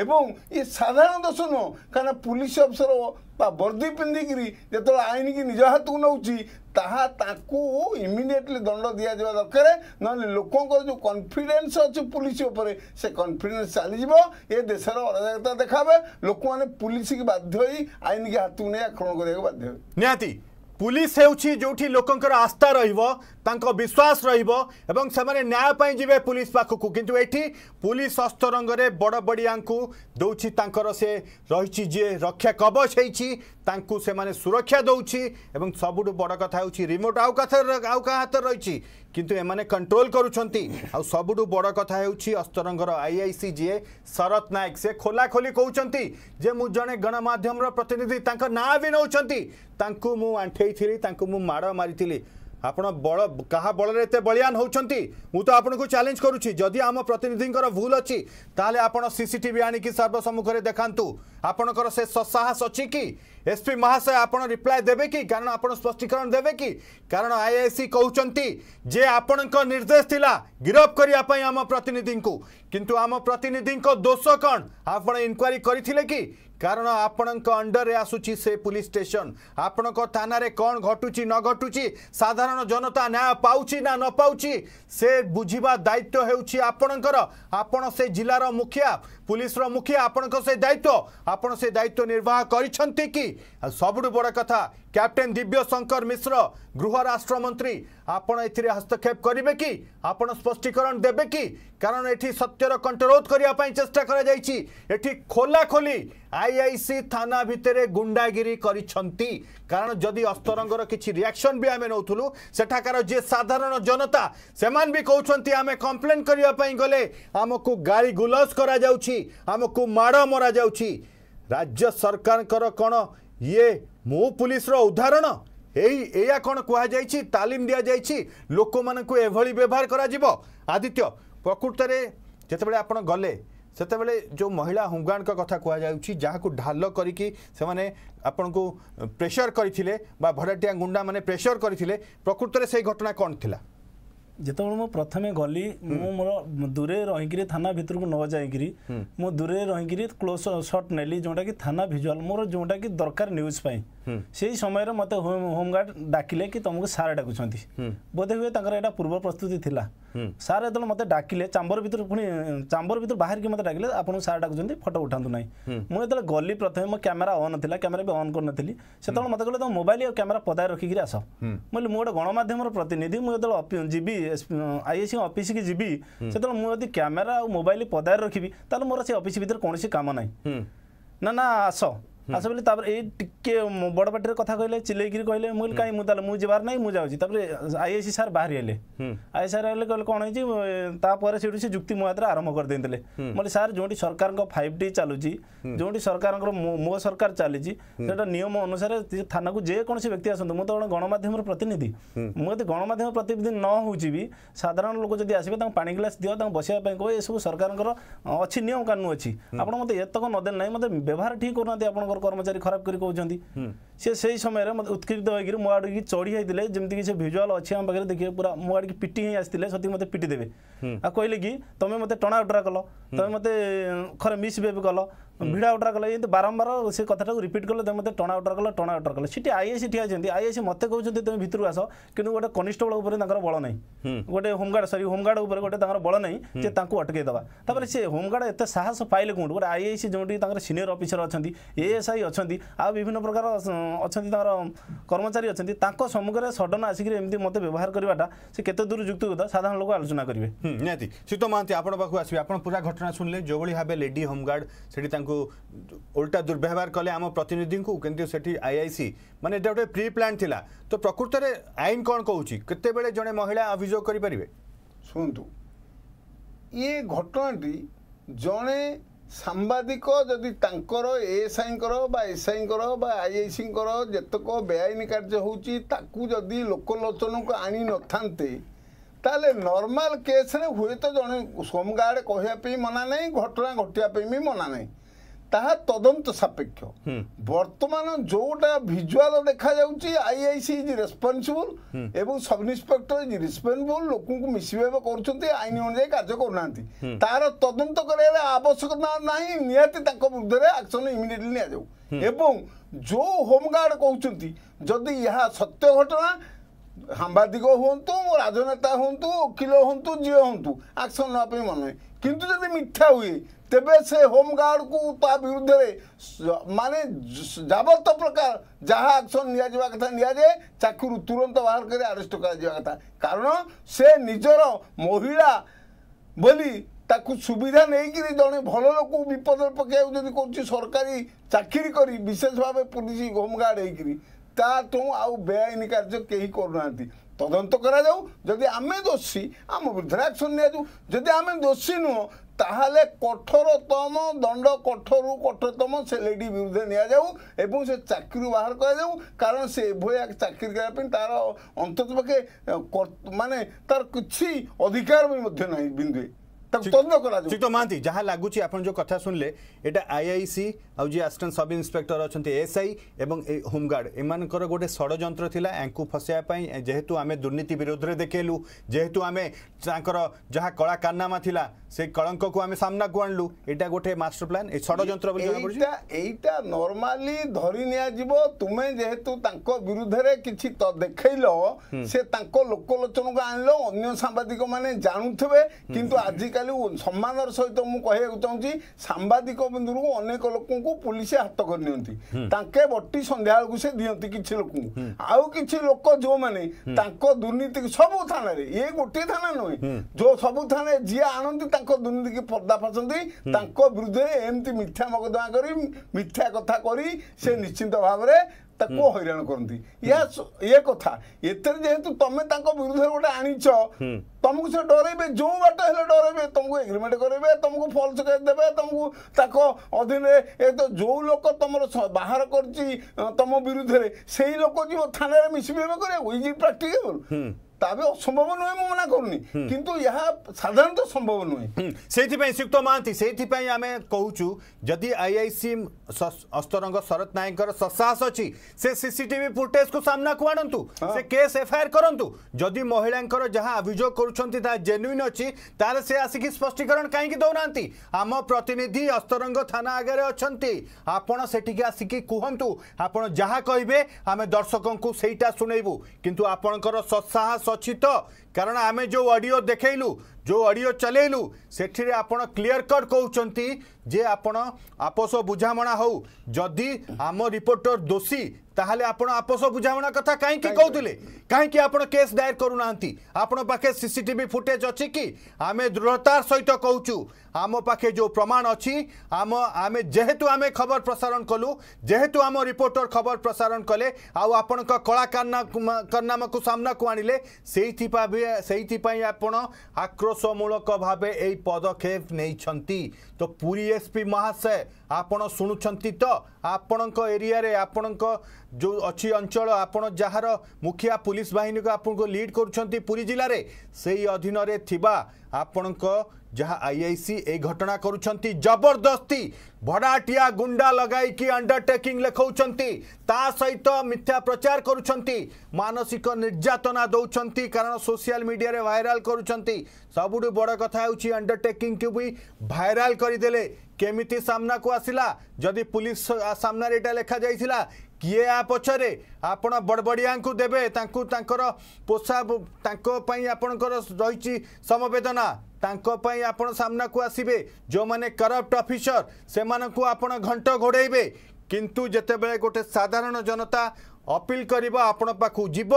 এবং ଇ ସାଧାରଣ ଦୋଷ ନୁହଁ କାରଣ ପୁଲିସ ଅଫିସର ବା ବର୍ଦ୍ଦି ପିନ୍ଧିକିରି ଯେତେବେଳେ ଆଇନକି ନିଜ ହାତକୁ ନେଉଛି ତାହା ତାଙ୍କୁ ଇମିଡ଼ିଏଟଲି ଦଣ୍ଡ ଦିଆଯିବା ଦରକାର ନହେଲେ ଲୋକଙ୍କର ଯେଉଁ କନଫିଡେନ୍ସ ଅଛି ପୁଲିସ ଉପରେ ସେ କନଫିଡେନ୍ସ ଚାଲିଯିବ ଏ ଦେଶର ଅରାଜକତା ଦେଖାବେ ଲୋକମାନେ ପୁଲିସକି ବାଧ୍ୟ ହୋଇ ଆଇନକି ହାତକୁ ନେଇ ଆକ୍ରମଣ କରିବାକୁ ବାଧ୍ୟ ହେବେ ନିହାତି পুলিশ ହେଉଛି ଯେଉଁଠି ଲୋକଙ୍କର ଆସ୍ଥା ରହିବ ତାଙ୍କ ବିଶ୍ୱାସ ରହିବ ଏବଂ ସେମାନେ ନ୍ୟାୟ ପାଇଁ ଯିବେ ପୁଲିସ ପାଖକୁ କିନ୍ତୁ ଏଠି ପୁଲିସ ଅସ୍ତରଙ୍ଗରେ ବଡ଼ବଡ଼ିଆଙ୍କୁ ଦେଉଛି ତାଙ୍କର ସେ ରହିଛି ଯିଏ ରକ୍ଷା କବଚ ହେଇଛି ତାଙ୍କୁ ସେମାନେ ସୁରକ୍ଷା ଦେଉଛି ଏବଂ ସବୁଠୁ ବଡ଼ କଥା ହେଉଛି ରିମୋଟ୍ ଆଉ କାହା ଆଉ କାହା ହାତରେ ରହିଛି কিন্তু এমানে কন্ট্রোল করুছন্তি আর সবুঠু বড় কথা হেউছি অস্তরঙ্গর আইআইসি যিয়ে শরত নায়ক সে খোলাখোলি কହୁছন্তি যে মু জনে গণমাধ্যমর প্রতিনিধি তাঙ্ক নাঁ বি নৌছন্তি তাঙ্কু মু আঁঠেইছিলি তাঙ্কু মু মাড় মারিছিলি ଆପଣ ବଳ କାହା ବଳରେ ଏତେ ବଳିଆନ ହେଉଛନ୍ତି ମୁଁ ତ ଆପଣଙ୍କୁ ଚ୍ୟାଲେଞ୍ଜ କରୁଛି ଯଦି ଆମ ପ୍ରତିନିଧିଙ୍କର ଭୁଲ ଅଛି ତାହେଲେ ଆପଣ ସିସିଟିଭି ଆଣିକି ସର୍ବସମ୍ମୁଖରେ ଦେଖାନ୍ତୁ ଆପଣଙ୍କର ସେ ସସାହସ ଅଛି କି ଏସ୍ପି ମହାଶୟ ଆପଣ ରିପ୍ଲାଏ ଦେବେ କି କାରଣ ଆପଣ ସ୍ପଷ୍ଟୀକରଣ ଦେବେ କି କାରଣ ଆଇଆଇସି କହୁଛନ୍ତି ଯେ ଆପଣଙ୍କ ନିର୍ଦ୍ଦେଶ ଥିଲା ଗିରଫ କରିବା ପାଇଁ ଆମ ପ୍ରତିନିଧିଙ୍କୁ କିନ୍ତୁ ଆମ ପ୍ରତିନିଧିଙ୍କ ଦୋଷ କ'ଣ ଆପଣ ଇନକ୍ୱାରି କରିଥିଲେ କି କାରଣ ଆପଣଙ୍କ ଅଣ୍ଡରରେ ଆସୁଛି ସେ ପୋଲିସ ଷ୍ଟେସନ ଆପଣଙ୍କ ଥାନାରେ କ'ଣ ଘଟୁଛି ନ ଘଟୁଛି ସାଧାରଣ ଜନତା ନ୍ୟାୟ ପାଉଛି ନା ନ ପାଉଛି ସେ ବୁଝିବା ଦାୟିତ୍ୱ ହେଉଛି ଆପଣଙ୍କର ଆପଣ ସେ ଜିଲ୍ଲାର ମୁଖିଆ পুলিশর মুখিয়া আপনার সেই দায়িত্ব আপনার সেই দায়িত্ব নির্বাহ করছেন কি সবুঠ বড় কথা ক্যাপ্টেন দিব্য শঙ্কর মিশ্র গৃহ রাষ্ট্রমন্ত্রী আপনার এতে হস্তক্ষেপ করবে কি আপনার স্পষ্টীকরণ দেবে কি কারণ এটি সত্যর কণ্ঠরোধ করা চেষ্টা করা যাই এটি খোলাখোলি আইআইসি থানা ভিতরে গুন্ডাগিরি করছেন কারণ যদি অস্তরঙ্গর কিছু রিয়াকশন বি আমি নৌলু সেঠাকার যে সাধারণ জনতা সে কৌন আমি কমপ্লেন করা গেলে আমি গাড়ি গুলজ করা যাচ্ছে ଯାଉଛି ଆମକୁ ମାଡ଼ ମରାଯାଉଛି ରାଜ୍ୟ ସରକାରଙ୍କର କ'ଣ ଇଏ ମୋ ପୁଲିସର ଉଦାହରଣ ଏଇ ଏଇଆ କ'ଣ କୁହାଯାଇଛି ତାଲିମ ଦିଆଯାଇଛି ଲୋକମାନଙ୍କୁ ଏଭଳି ବ୍ୟବହାର କରାଯିବ ଆଦିତ୍ୟ ପ୍ରକୃତରେ ଯେତେବେଳେ ଆପଣ ଗଲେ ସେତେବେଳେ ଯେଉଁ ମହିଳା ହୁଙ୍ଗାଣଙ୍କ କଥା କୁହାଯାଉଛି ଯାହାକୁ ଢାଲ କରିକି ସେମାନେ ଆପଣଙ୍କୁ ପ୍ରେସର କରିଥିଲେ ବା ଭଡ଼ାଟିଆ ଗୁଣ୍ଡାମାନେ ପ୍ରେସର କରିଥିଲେ ପ୍ରକୃତରେ ସେଇ ଘଟଣା କ'ଣ ଥିଲା ଯେତେବେଳେ ମୁଁ ପ୍ରଥମେ ଗଲି ମୁଁ ମୋର ଦୂରେ ରହିକିରି ଥାନା ଭିତରକୁ ନ ଯାଇକିରି ମୁଁ ଦୂରେ ରହିକିରି କ୍ଲୋଜ୍ ସଟ୍ ନେଲି ଯେଉଁଟାକି ଥାନା ଭିଜୁଆଲ୍ ମୋର ଯେଉଁଟାକି ଦରକାର ନ୍ୟୁଜ୍ ପାଇଁ ସେଇ ସମୟରେ ମୋତେ ହୋମଗାର୍ଡ଼ ଡାକିଲେ କି ତୁମକୁ ସାର୍ ଡାକୁଛନ୍ତି ବୋଧେ ହୁଏ ତାଙ୍କର ଏଇଟା ପୂର୍ବ ପ୍ରସ୍ତୁତି ଥିଲା ସାର୍ ଯେତେବେଳେ ମୋତେ ଡାକିଲେ ଚାମ୍ବର ଭିତରୁ ପୁଣି ଚାମ୍ବର ଭିତରୁ ବାହାରିକି ମୋତେ ଡାକିଲେ ଆପଣଙ୍କୁ ସାର୍ ଡାକୁଛନ୍ତି ଫଟୋ ଉଠାନ୍ତୁ ନାହିଁ ମୁଁ ଯେତେବେଳେ ଗଲି ପ୍ରଥମେ ମୋ କ୍ୟାମେରା ଅନ୍ ଥିଲା କ୍ୟାମେରା ବି ଅନ୍ କରିନଥିଲି ସେତେବେଳେ ମୋତେ କହିଲେ ତୁମ ମୋବାଇଲ ଆଉ କ୍ୟାମେରା ପଦାରେ ରଖିକିରି ଆସ ମୁଁ ମୁଁ ଗୋଟେ ଗଣମାଧ୍ୟମର ପ୍ରତିନିଧି ମୁଁ ଯେତେବେଳେ ଯିବି ଆଇଏସି ଅଫିସକି ଯିବି ସେତେବେଳେ ମୁଁ ଯଦି କ୍ୟାମେରା ଆଉ ମୋବାଇଲ ପଦାରେ ରଖିବି ତାହେଲେ ମୋର ସେ ଅଫିସ ଭିତରେ କୌଣସି କାମ ନାହିଁ ନା ନା ଆସ ଆସ ବୋଲି ତାପରେ ଏଇ ଟିକେ ବଡ଼ ପାଟିରେ କଥା କହିଲେ ଚିଲେଇକିରି କହିଲେ ମୁଁ କହିଲି କାଇଁ ମୁଁ ତାହେଲେ ମୁଁ ଯିବାର ନାହିଁ ମୁଁ ଯାଉଛି ତାପରେ ଆଇଏସି ସାର୍ ବାହାରି ହେଲେ ଆଇଏସି ସାର୍ ହେଲେ କହିଲେ କ'ଣ ହେଇଛି ତାପରେ ସେଇଠୁ ସେ ଯୁକ୍ତି ମୋ ହାତରେ ଆରମ୍ଭ କରିଦେଇଥିଲେ ମୁଁ କହିଲି ସାର୍ ଯେଉଁଠି ସରକାରଙ୍କ ଫାଇଭ୍ ଟି ଚାଲୁଛି ଯେଉଁଠି ସରକାରଙ୍କର ମୋ ସରକାର ଚାଲିଛି ସେଟା ନିୟମ ଅନୁସାରେ ଥାନାକୁ ଯେକୌଣସି ବ୍ୟକ୍ତି ଆସନ୍ତୁ ମୁଁ ତ ଜଣେ ଗଣମାଧ୍ୟମର ପ୍ରତିନିଧି ମୁଁ ଯଦି ଗଣମାଧ୍ୟମ ପ୍ରତିନିଧି ନ ହେଉଛି ବି ସାଧାରଣ ଲୋକ ଯଦି ଆସିବେ ତାଙ୍କୁ ପାଣି ଗ୍ଲାସ୍ ଦିଅ ତାଙ୍କୁ ବସିବା ପାଇଁ କହେ ଏସବୁ ସରକାରଙ୍କର ଅଛି ନିୟମ କାନୁନ ଅଛି ଆପଣ ମୋତେ ଏତକ ନ ଦେଲେ ନାହିଁ ମୋତେ ବ୍ୟବହାର ଠିକ୍ କରୁନାହାନ୍ତି ଆପଣଙ୍କ ଆମର କର୍ମଚାରୀ ଖରାପ କରି କହୁଛନ୍ତି ସେ ସେଇ ସମୟରେ ମୋତେ ଉତ୍କ୍ଷିପ୍ତ ହୋଇକରି ମୋ ଆଡ଼ିକି ଚଢ଼ି ହେଇଥିଲେ ଯେମିତିକି ସେ ଭିଜୁଆଲ୍ ଅଛି ଆମ ପାଖରେ ଦେଖିବେ ପୁରା ମୋ ଆଡ଼ିକି ପିଟି ହେଇ ଆସିଥିଲେ ସତିକି ମୋତେ ପିଟି ଦେବେ ଆଉ କହିଲେ କି ତମେ ମୋତେ ଟଣା ଉଟରା କଲ ତମେ ମୋତେ ଖରେ ମିସ୍ବିହେଭ୍ କଲ ভিড় আউটরা গলে যেমন বারম্বার সে কথাটা রিপিট কলে তুমি মতো টণা আউটরা কলে টণা আউটরা কলে সেটি আইএসি ঠিয়া আছে আইএসি মতো কৌছেন তুমি ভিতর আস কিন্তু গোটে কনিষ্টবল উপরে তাঁর বল নাই গোটে হোমগার্ড সরি হোমগার্ড উপরে গোটে তাঁর বল নাই যে তাঁকু অটকাই দেওয়া তাপরে সে হোমগার্ড এত সাহস পাইলে কোটি গোটে আইএসি যেটি তাঁর সিনিয়র অফিসর অনেক এএসআই অনেক আউ বিভিন্ন প্রকার অনেক তাঁর কর্মচারী অনেক তাঁক সম্মুখে সডন আসিকি এমনি মতো ব্যবহার করাটা সে কত দূর যুক্তিগত সাধারণ লোক আলোচনা করবে নিহতি সুত মহান্তি আপনার পাখু আসবে আপনার পুরা ঘটনা শুনলে যেভাবে ভাবে লেডি হোমগার্ড সেটি ତାଙ୍କୁ ଓଲଟା ଦୁର୍ବ୍ୟବହାର କଲେ ଆମ ପ୍ରତିନିଧିଙ୍କୁ କିନ୍ତୁ ସେଠି ଆଇଆଇସି ମାନେ ଏଇଟା ଗୋଟେ ପ୍ରି ପ୍ଲାନ୍ ଥିଲା ତ ପ୍ରକୃତରେ ଆଇନ କ'ଣ କହୁଛି କେତେବେଳେ ଜଣେ ମହିଳା ଅଭିଯୋଗ କରିପାରିବେ ଶୁଣନ୍ତୁ ଇଏ ଘଟଣାଟି ଜଣେ ସାମ୍ବାଦିକ ଯଦି ତାଙ୍କର ଏଏସ୍ଆଇଙ୍କର ବା ଏସ୍ଆଇଙ୍କର ବା ଆଇଆଇସିଙ୍କର ଯେତେକ ବେଆଇନ କାର୍ଯ୍ୟ ହେଉଛି ତାକୁ ଯଦି ଲୋକଲୋଚନକୁ ଆଣିନଥାନ୍ତେ ତାହେଲେ ନର୍ମାଲ କେସ୍ରେ ହୁଏତ ଜଣେ ହୋମଗାର୍ଡ଼ କହିବା ପାଇଁ ମନା ନାହିଁ ଘଟଣା ଘଟିବା ପାଇଁ ବି ମନା ନାହିଁ ତାହା ତଦନ୍ତ ସାପେକ୍ଷ ବର୍ତ୍ତମାନ ଯୋଉଟା ଭିଜୁଆଲ ଦେଖାଯାଉଛି ଆଇଆଇସି ଇଜ୍ ରେସ୍ପନ୍ସିବୁଲ ଏବଂ ସବ୍ ଇନ୍ସପେକ୍ଟର ଇଜ୍ ରେସ୍ପନ୍ସିବୁଲ ଲୋକଙ୍କୁ ମିସବିହେଭ୍ କରୁଛନ୍ତି ଆଇନ ଅନୁଯାୟୀ କାର୍ଯ୍ୟ କରୁନାହାନ୍ତି ତାର ତଦନ୍ତ କରିବାର ଆବଶ୍ୟକତା ନାହିଁ ନିହାତି ତାଙ୍କ ବିରୁଦ୍ଧରେ ଆକ୍ସନ ଇମିଡିଏଟଲି ନିଆଯାଉ ଏବଂ ଯୋଉ ହୋମଗାର୍ଡ କହୁଛନ୍ତି ଯଦି ଏହା ସତ୍ୟ ଘଟଣା ସାମ୍ବାଦିକ ହୁଅନ୍ତୁ ରାଜନେତା ହୁଅନ୍ତୁ ଓକିଲ ହୁଅନ୍ତୁ ଯିଏ ହୁଅନ୍ତୁ ଆକ୍ସନ ନେବା ପାଇଁ ମନେ ନାହିଁ କିନ୍ତୁ ଯଦି ମିଥ୍ୟା ହୁଏ ତେବେ ସେ ହୋମଗାର୍ଡ଼କୁ ତା ବିରୁଦ୍ଧରେ ମାନେ ଯାବତ ପ୍ରକାର ଯାହା ଆକ୍ସନ୍ ନିଆଯିବା କଥା ନିଆଯାଏ ଚାକିରୁ ତୁରନ୍ତ ବାହାର କରି ଆରେଷ୍ଟ କରାଯିବା କଥା କାରଣ ସେ ନିଜର ମହିଳା ବୋଲି ତାକୁ ସୁବିଧା ନେଇକିରି ଜଣେ ଭଲ ଲୋକକୁ ବିପଦରେ ପକାଇବାକୁ ଯଦି କରୁଛି ସରକାରୀ ଚାକିରି କରି ବିଶେଷ ଭାବେ ପୋଲିସ ହୋମଗାର୍ଡ଼ ହେଇକିରି ତାଠୁ ଆଉ ବେଆଇନ କାର୍ଯ୍ୟ କେହି କରୁନାହାନ୍ତି ତଦନ୍ତ କରାଯାଉ ଯଦି ଆମେ ଦୋଷୀ ଆମ ବିରୁଦ୍ଧରେ ଆକ୍ସନ୍ ନିଆଯାଉ ଯଦି ଆମେ ଦୋଷୀ ନୁହଁ তাহলে কঠোরতম দণ্ড কঠোরু কঠোরতম সে লেডি বিরুদ্ধে নিয়াযাও এবং সে চাকরির বাহার করাযাও কারণ সে এভাবে চাকরি করা তার অন্ততপক্ষে মানে তার কিছু অধিকার বি মধ্যে নাই বিন্দুয়ে ଶ୍ରୀଯୁକ୍ତ ମହାନ୍ତି ଯାହା ଲାଗୁଛି ଆପଣ ଯେଉଁ କଥା ଶୁଣିଲେ ଏଇଟା ଆଇଆଇସି ଆଉ ଯିଏ ଆସିଷ୍ଟାଣ୍ଟ ସବ୍ ଇନ୍ସପେକ୍ଟର ଅଛନ୍ତି ଏସ୍ଆଇ ଏବଂ ହୋମଗାର୍ଡ ଏମାନଙ୍କର ଗୋଟେ ଷଡ଼ଯନ୍ତ୍ର ଥିଲା ୟାଙ୍କୁ ଫସାଇବା ପାଇଁ ଯେହେତୁ ଆମେ ଦୁର୍ନୀତି ବିରୋଧରେ ଦେଖେଇଲୁ ଯେହେତୁ ଆମେ ତାଙ୍କର ଯାହା କଳା କାରନାମା ଥିଲା সেই কলঙ্ককু আমি সামনাকু আনলু এটা গোটে মাস্টার প্ল্যান এই ষড়যন্ত্র বলে জনা পড়ছে এইটা নরমালি ধরি নিয়া যিব তুমি যেহেতু তাঙ্ক বিরুদ্ধে কিছু তো দেখাইল সে তাঙ্ক লোকলোচনকু আনল অন্য সাংবাদিক মানে জানুথবে কিন্তু আজিকালি সম্মানর সহিত মু কহিବାକୁ চাହୁଁଛି ସାମ୍ବାଦିକ ବିନ୍ଦୁରୁ ଅନେକ ଲୋକଙ୍କୁ ପୁଲିସ ହାତ କରିନିଅନ୍ତି ତାଙ୍କେ ବଟି ସନ୍ଧ୍ୟାବେଳକୁ ସେ ଦିଅନ୍ତି କିଛି ଲୋକଙ୍କୁ ଆଉ କିଛି ଲୋକ ଯୋଉମାନେ ତାଙ୍କ ଦୁର୍ନୀତି ସବୁ ଥାନାରେ ଇଏ ଗୋଟିଏ ଥାନା ନୁହେଁ ଯୋଉ ସବୁ ଥାନାରେ ଯିଏ ଆଣନ୍ତି ତାଙ୍କ ତାଙ୍କ ଦୁର୍ନୀତିକି ପର୍ଦ୍ଦା ଫାଶନ୍ତି ତାଙ୍କ ବିରୁଦ୍ଧରେ ଏମିତି ମିଥ୍ୟା ମକଦମା କରି ମିଥ୍ୟା କଥା କରି ସେ ନିଶ୍ଚିନ୍ତ ଭାବରେ ତାକୁ ହଇରାଣ କରନ୍ତି ଏହା ଇଏ କଥା ଏଥିରେ ଯେହେତୁ ତମେ ତାଙ୍କ ବିରୁଦ୍ଧରେ ଗୋଟେ ଆଣିଛ ତମକୁ ସେ ଡରେଇବେ ଯେଉଁ ବାଟ ହେଲେ ଡରେଇବେ ତମକୁ ଏଗ୍ରିମେଣ୍ଟ କରେଇବେ ତମକୁ ଫଲ୍ସ ଦେବେ ତମକୁ ତାଙ୍କ ଅଧୀନରେ ଏ ତ ଯେଉଁ ଲୋକ ତମର ବାହାର କରିଛି ତମ ବିରୁଦ୍ଧରେ ସେଇ ଲୋକ ଯିବ ଥାନାରେ ମିଶିବେ କରିବାକୁ ଇଜ୍ ପ୍ରାକ୍ଟିକେବଲ୍ असंभव नुह मु मना करणत संभव नुह से श्रीयुक्त महांति से आम कौ जदि आई आई सी अस्तरंग शरत नायक ससाहस अच्छी से सीसीटीवी फुटेज को सामना को आणतु से केस एफआईआर करूँ जदि महिला जहाँ अभोग कर जेन्युन अच्छी तेल से आसिक स्पष्टीकरण कहीं दौना आम प्रतिनिधि अस्तरंग थाना आगे अच्छा आपण से आसिक कहतु आप कहे आम दर्शक को सहीटा शुणबू कितु आपणकर ससाहस सचेत कारण आम जो अडियो देखलू जो अडियो चलेलु सेठी आपण क्लीयर कट कहते जे आपण आपोस बुझामणा हो जदि आम रिपोर्टर दोषी ताहले आपण आपोस बुझामणा कथा कहीं कहते कहीं आपण केस दायर करूना आपण पाखे सीसीटीवी फुटेज अच्छी कि आम दृढ़तार सहित कौचु आम पाखे जो प्रमाण अच्छी आम आम जेहेतु आम खबर प्रसारण कलु जेहेतु आम रिपोर्टर खबर प्रसारण कले आपण कलाकारनामा को सामना को आणले से आक्रोश ଦୋଷମୂଳକ ଭାବେ ଏହି ପଦକ୍ଷେପ ନେଇଛନ୍ତି तो पूरी एसपी महाशय आपण शुणुंट तो आपण एरिया रे आपण जो अच्छी अंचल आप मुखिया पुलिस बाहन को आप लीड करी जिले में से अधीन आपण जहाँ आई आई सी ए घटना करबरदस्ती जबरदस्ती भड़ाटिया गुंडा लगे अंडरटेकिंग लिखा सहित मिथ्या प्रचार मानसिक निर्यातना दौंस कारण सोशल मीडिया रे वायरल करुँच सबुठ बड़ कथा अंडरटेकिंग भी भाइराल କରିଦେଲେ କେମିତି ସାମ୍ନାକୁ ଆସିଲା ଯଦି ପୁଲିସ ସାମ୍ନାରେ ଏଇଟା ଲେଖାଯାଇଥିଲା କିଏ ଆ ପଛରେ ଆପଣ ବଡ଼ବଡ଼ିଆଙ୍କୁ ଦେବେ ତାଙ୍କୁ ତାଙ୍କର ପୋଷା ତାଙ୍କ ପାଇଁ ଆପଣଙ୍କର ରହିଛି ସମବେଦନା ତାଙ୍କ ପାଇଁ ଆପଣ ସାମ୍ନାକୁ ଆସିବେ ଯେଉଁମାନେ କରପ୍ଟ ଅଫିସର ସେମାନଙ୍କୁ ଆପଣ ଘଣ୍ଟ ଘୋଡ଼େଇବେ କିନ୍ତୁ ଯେତେବେଳେ ଗୋଟେ ସାଧାରଣ ଜନତା ଅପିଲ କରିବ ଆପଣ ପାଖକୁ ଯିବ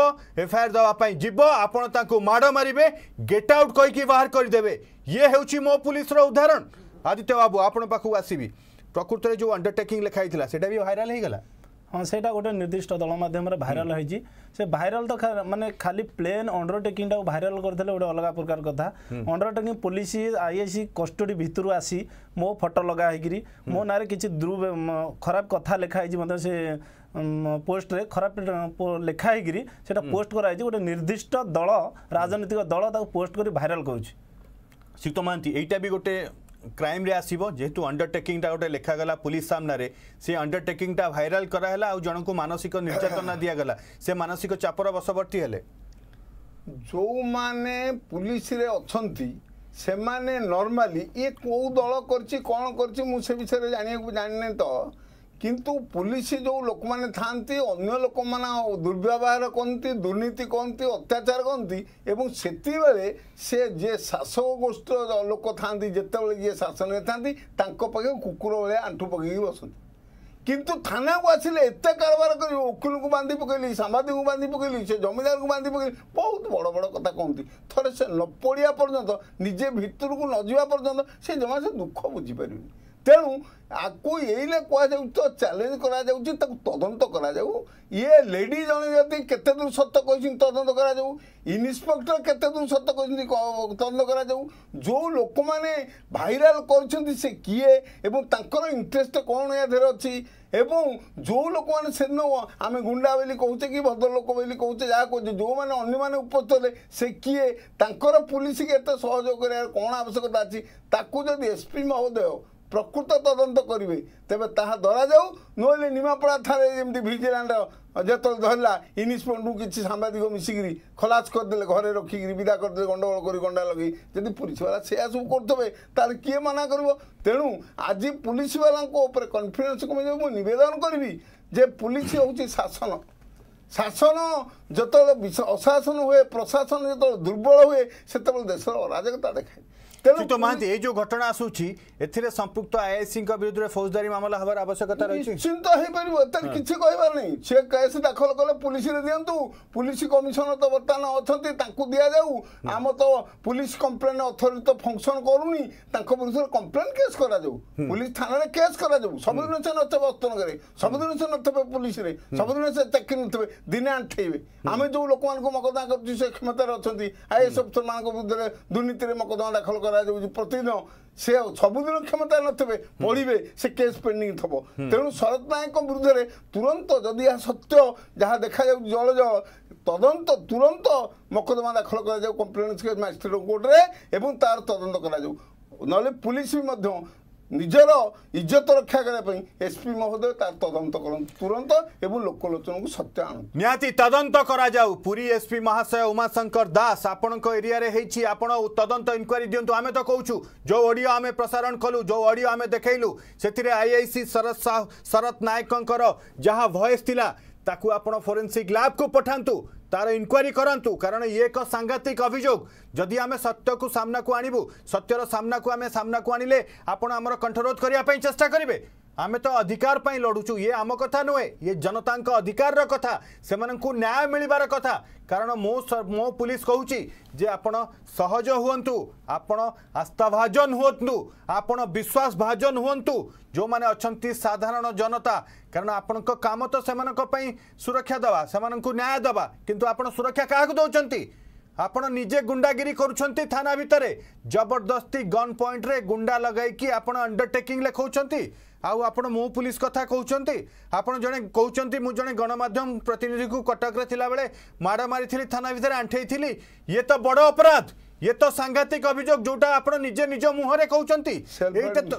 ଏଫଆଇଆର୍ ଦେବା ପାଇଁ ଯିବ ଆପଣ ତାଙ୍କୁ ମାଡ଼ ମାରିବେ ଗେଟ୍ ଆଉଟ୍ କହିକି ବାହାର କରିଦେବେ ଇଏ ହେଉଛି ମୋ ପୁଲିସର ଉଦାହରଣ ଆଦିତ୍ୟ ବାବୁ ଆପଣ ପାଖକୁ ଆସିବି ପ୍ରକୃତରେ ଯେଉଁ ଅଣ୍ଡରଟେକିଂ ଲେଖା ହେଇଥିଲା ସେଇଟା ବି ଭାଇରାଲ ହେଇଗଲା ହଁ ସେଇଟା ଗୋଟେ ନିର୍ଦ୍ଦିଷ୍ଟ ଦଳ ମାଧ୍ୟମରେ ଭାଇରାଲ ହେଇଛି ସେ ଭାଇରାଲ ତ ମାନେ ଖାଲି ପ୍ଲେନ୍ ଅଣ୍ଡରଟେକିଂଟାକୁ ଭାଇରାଲ କରିଥିଲେ ଗୋଟେ ଅଲଗା ପ୍ରକାର କଥା ଅଣ୍ଡରଟେକିଂ ପୋଲିସ ଆଇଏସି କଷ୍ଟଡି ଭିତରୁ ଆସି ମୋ ଫଟୋ ଲଗା ହେଇକିରି ମୋ ନାଁରେ କିଛି ଦୃ ଖରାପ କଥା ଲେଖା ହେଇଛି ମଧ୍ୟ ସେ ପୋଷ୍ଟରେ ଖରାପ ଲେଖା ହେଇକିରି ସେଇଟା ପୋଷ୍ଟ କରାହେଇଛି ଗୋଟେ ନିର୍ଦ୍ଦିଷ୍ଟ ଦଳ ରାଜନୈତିକ ଦଳ ତାକୁ ପୋଷ୍ଟ କରି ଭାଇରାଲ କରୁଛି ଶ୍ରୀତ ମହାନ୍ତି ଏଇଟା ବି ଗୋଟେ ক্রাইমে আসব যেহেতু অন্ডরটেকিংটা গোটে লেখাগলা পুলিশ সামনারে সে অন্ডরটেকিংটা ভাইরাল করাহলা আউ জনকু মানসিক নির্যাতনা দিয়াগলা সে মানসিক চাপর বশবর্তী হলে ଯେଉଁମାନେ ପୁଲିସରେ ଅଛନ୍ତି ସେମାନେ ନର୍ମାଲି ଇଏ କେଉଁ ଦଳ କରିଛି କ'ଣ କରିଛି ମୁଁ ସେ ବିଷୟରେ ଜାଣିବାକୁ ଜାଣିନି ତ କିନ୍ତୁ ପୋଲିସ ଯେଉଁ ଲୋକମାନେ ଥାଆନ୍ତି ଅନ୍ୟ ଲୋକମାନେ ଦୁର୍ବ୍ୟବହାର କରନ୍ତି ଦୁର୍ନୀତି କରନ୍ତି ଅତ୍ୟାଚାର କରନ୍ତି ଏବଂ ସେତେବେଳେ ସେ ଯିଏ ଶାସକ ଗୋଷ୍ଠୀର ଲୋକ ଥାଆନ୍ତି ଯେତେବେଳେ ଯିଏ ଶାସନରେ ଥାଆନ୍ତି ତାଙ୍କ ପାଖକୁ କୁକୁର ଭଳିଆ ଆଣ୍ଠୁ ପକାଇକି ବସନ୍ତି କିନ୍ତୁ ଥାନାକୁ ଆସିଲେ ଏତେ କାରବାର କରି ଓକିଲଙ୍କୁ ବାନ୍ଧି ପକାଇଲି ସାମ୍ବାଦିକଙ୍କୁ ବାନ୍ଧି ପକାଇଲି ସେ ଜମିଦାରଙ୍କୁ ବାନ୍ଧି ପକାଇଲି ବହୁତ ବଡ଼ ବଡ଼ କଥା କହନ୍ତି ଥରେ ସେ ନ ପଡ଼ିବା ପର୍ଯ୍ୟନ୍ତ ନିଜେ ଭିତରକୁ ନ ଯିବା ପର୍ଯ୍ୟନ୍ତ ସେ ଜମା ସେ ଦୁଃଖ ବୁଝିପାରିବେନି ତେଣୁ ଆକୁ ଏଇନା କୁହାଯାଉଛି ତ ଚ୍ୟାଲେଞ୍ଜ କରାଯାଉଛି ତାକୁ ତଦନ୍ତ କରାଯାଉ ଇଏ ଲେଡି ଜଣେ ଯଦି କେତେ ଦୂର ସତ କହିଛନ୍ତି ତଦନ୍ତ କରାଯାଉ ଇନ୍ସପେକ୍ଟର କେତେ ଦୂର ସତ କହିଛନ୍ତି ତଦନ୍ତ କରାଯାଉ ଯେଉଁ ଲୋକମାନେ ଭାଇରାଲ କରିଛନ୍ତି ସେ କିଏ ଏବଂ ତାଙ୍କର ଇଣ୍ଟରେଷ୍ଟ କ'ଣ ଏହା ଦେହରେ ଅଛି ଏବଂ ଯେଉଁ ଲୋକମାନେ ସେଦିନ ଆମେ ଗୁଣ୍ଡା ବୋଲି କହୁଛେ କି ଭଦ୍ରଲୋକ ବୋଲି କହୁଛେ ଯାହା କହୁଛେ ଯେଉଁମାନେ ଅନ୍ୟମାନେ ଉପସ୍ଥିତ ହେଲେ ସେ କିଏ ତାଙ୍କର ପୋଲିସକୁ ଏତେ ସହଯୋଗ କରିବାର କ'ଣ ଆବଶ୍ୟକତା ଅଛି ତାକୁ ଯଦି ଏସ୍ପି ମହୋଦୟ ପ୍ରକୃତ ତଦନ୍ତ କରିବେ ତେବେ ତାହା ଧରାଯାଉ ନହେଲେ ନିମାପଡ଼ା ନିମାପଡ଼ାଠାରେ ଯେମିତି ଭିଜିଲାଣ୍ଡ ଯେତେବେଳେ ଧରିଲା ଇନ୍ସପେକ୍ଟରଙ୍କୁ କିଛି ସାମ୍ବାଦିକ ମିଶିକିରି ଖଲାସ କରିଦେଲେ ଘରେ ରଖିକିରି ବିଦା କରିଦେଲେ ଗଣ୍ଡଗୋଳ କରି ଗଣ୍ଡା ଲଗେଇ ଯଦି ପୋଲିସବାଲା ସେୟା ସବୁ କରୁଥିବେ ତାହେଲେ କିଏ ମନା କରିବ ତେଣୁ ଆଜି ପୋଲିସବାଲାଙ୍କ ଉପରେ କନଫିଡେନ୍ସ କମିଯିବ ମୁଁ ନିବେଦନ କରିବି ଯେ ପୋଲିସ ହେଉଛି ଶାସନ ଶାସନ ଯେତେବେଳେ ଅଶାସନ ହୁଏ ପ୍ରଶାସନ ଯେତେବେଳେ ଦୁର୍ବଳ ହୁଏ ସେତେବେଳେ ଦେଶର ଅରାଜକତା ଦେଖାଏ ତେଣୁ ମହାନ୍ତି ଏଇ ଯୋଉ ଘଟଣା ଆସୁଛି ଏଥିରେ ସମ୍ପୃକ୍ତ ଆଇଆଇସିଙ୍କ ବିରୁଦ୍ଧରେ ଫୌଜଦାରୀ ମାମଲା ହେବାର ଆବଶ୍ୟକତା ରହିଛି ନିଶ୍ଚିନ୍ତ ହେଇପାରିବ ତାର କିଛି କହିବାର ନାହିଁ ସେ କେସ୍ ଦାଖଲ କଲେ ପୁଲିସରେ ଦିଅନ୍ତୁ ପୁଲିସ କମିଶନର ତ ବର୍ତ୍ତମାନ ଅଛନ୍ତି ତାଙ୍କୁ ଦିଆଯାଉ ଆମ ତ ପୁଲିସ କମ୍ପ୍ଲେନ୍ ଅଥରିଟି ତ ଫଙ୍କସନ୍ କରୁନି ତାଙ୍କ ବିରୁଦ୍ଧରେ କମ୍ପ୍ଲେନ୍ କେସ୍ କରାଯାଉ ପୁଲିସ ଥାନାରେ କେସ୍ କରାଯାଉ ସବୁଦିନ ସେ ନଥିବେ ଅସ୍ତନଗରେ ସବୁଦିନ ସେ ନଥିବେ ପୁଲିସରେ ସବୁଦିନ ସେ ଚାକିରି ନଥିବେ ଦିନେ ଆଣ୍ଠେଇବେ ଆମେ ଯେଉଁ ଲୋକମାନଙ୍କୁ ମକଦମା କରୁଛୁ ସେ କ୍ଷମତାରେ ଅଛନ୍ତି ଆଇଏସ୍ ଅଫିସରମାନଙ୍କ ବିରୁଦ୍ଧରେ ଦୁର୍ନୀତିରେ ମକଦମା ଦାଖଲ କରା କରାଯାଉଛି ପ୍ରତିଦିନ ସେ ଆଉ ସବୁଦିନ କ୍ଷମତା ନଥିବେ ପଢ଼ିବେ ସେ କେସ୍ ପେଣ୍ଡିଂ ଥିବ ତେଣୁ ଶରତ ନାୟକଙ୍କ ବିରୁଦ୍ଧରେ ତୁରନ୍ତ ଯଦି ଏହା ସତ୍ୟ ଯାହା ଦେଖାଯାଉଛି ଜଳ ଜଳ ତଦନ୍ତ ତୁରନ୍ତ ମକଦ୍ଦମା ଦାଖଲ କରାଯାଉ କମ୍ପ୍ଲେନ୍ ମାଜିଷ୍ଟ୍ରେଟ୍ କୋର୍ଟରେ ଏବଂ ତାର ତଦନ୍ତ କରାଯାଉ ନହେଲେ ପୁଲିସ୍ ବି ମଧ୍ୟ ନିଜର ଇଜ୍ଜତ ରକ୍ଷା କରିବା ପାଇଁ ଏସ୍ପି ମହୋଦୟ ତାର ତଦନ୍ତ କରନ୍ତୁ ତୁରନ୍ତ ଏବଂ ଲୋକଲୋଚନକୁ ସତ୍ୟ ଆଣନ୍ତୁ ନିହାତି ତଦନ୍ତ କରାଯାଉ ପୁରୀ ଏସ୍ପି ମହାଶୟ ଉମାଶଙ୍କର ଦାସ ଆପଣଙ୍କ ଏରିଆରେ ହେଇଛି ଆପଣ ତଦନ୍ତ ଇନକ୍ୱାରି ଦିଅନ୍ତୁ ଆମେ ତ କହୁଛୁ ଯେଉଁ ଅଡ଼ିଓ ଆମେ ପ୍ରସାରଣ କଲୁ ଯେଉଁ ଅଡ଼ିଓ ଆମେ ଦେଖେଇଲୁ ସେଥିରେ ଆଇଆଇସି ଶରତ ସାହୁ ଶରତ ନାୟକଙ୍କର ଯାହା ଭଏସ୍ ଥିଲା ତାକୁ ଆପଣ ଫୋରେନ୍ସିକ୍ ଲ୍ୟାବ୍କୁ ପଠାନ୍ତୁ ତା'ର ଇନକ୍ୱାରି କରନ୍ତୁ କାରଣ ଇଏ ଏକ ସାଙ୍ଘାତିକ ଅଭିଯୋଗ ଯଦି ଆମେ ସତ୍ୟକୁ ସାମ୍ନାକୁ ଆଣିବୁ ସତ୍ୟର ସାମ୍ନାକୁ ଆମେ ସାମ୍ନାକୁ ଆଣିଲେ ଆପଣ ଆମର କଣ୍ଠରୋଧ କରିବା ପାଇଁ ଚେଷ୍ଟା କରିବେ ଆମେ ତ ଅଧିକାର ପାଇଁ ଲଢ଼ୁଛୁ ଇଏ ଆମ କଥା ନୁହେଁ ଇଏ ଜନତାଙ୍କ ଅଧିକାରର କଥା ସେମାନଙ୍କୁ ନ୍ୟାୟ ମିଳିବାର କଥା କାରଣ ମୋ ମୋ ପୁଲିସ୍ କହୁଛି ଯେ ଆପଣ ସହଜ ହୁଅନ୍ତୁ ଆପଣ ଆସ୍ଥାଭାଜନ ହୁଅନ୍ତୁ ଆପଣ ବିଶ୍ୱାସ ଭାଜନ ହୁଅନ୍ତୁ ଯେଉଁମାନେ ଅଛନ୍ତି ସାଧାରଣ ଜନତା କାରଣ ଆପଣଙ୍କ କାମ ତ ସେମାନଙ୍କ ପାଇଁ ସୁରକ୍ଷା ଦେବା ସେମାନଙ୍କୁ ନ୍ୟାୟ ଦେବା କିନ୍ତୁ ଆପଣ ସୁରକ୍ଷା କାହାକୁ ଦେଉଛନ୍ତି ଆପଣ ନିଜେ ଗୁଣ୍ଡାଗିରି କରୁଛନ୍ତି ଥାନା ଭିତରେ ଜବରଦସ୍ତି ଗନ୍ ପଏଣ୍ଟରେ ଗୁଣ୍ଡା ଲଗାଇକି ଆପଣ ଅଣ୍ଡରଟେକିଂ ଲେଖାଉଛନ୍ତି ଆଉ ଆପଣ ମୁଁ ପୁଲିସ କଥା କହୁଛନ୍ତି ଆପଣ ଜଣେ କହୁଛନ୍ତି ମୁଁ ଜଣେ ଗଣମାଧ୍ୟମ ପ୍ରତିନିଧିକୁ କଟକରେ ଥିଲାବେଳେ ମାଡ଼ ମାରିଥିଲି ଥାନା ଭିତରେ ଆଣ୍ଠେଇଥିଲି ଇଏ ତ ବଡ଼ ଅପରାଧ ଇଏ ତ ସାଂଘାତିକ ଅଭିଯୋଗ ଯୋଉଟା ଆପଣ ନିଜେ ନିଜ ମୁହଁରେ କହୁଛନ୍ତି ଏଇଟା ତ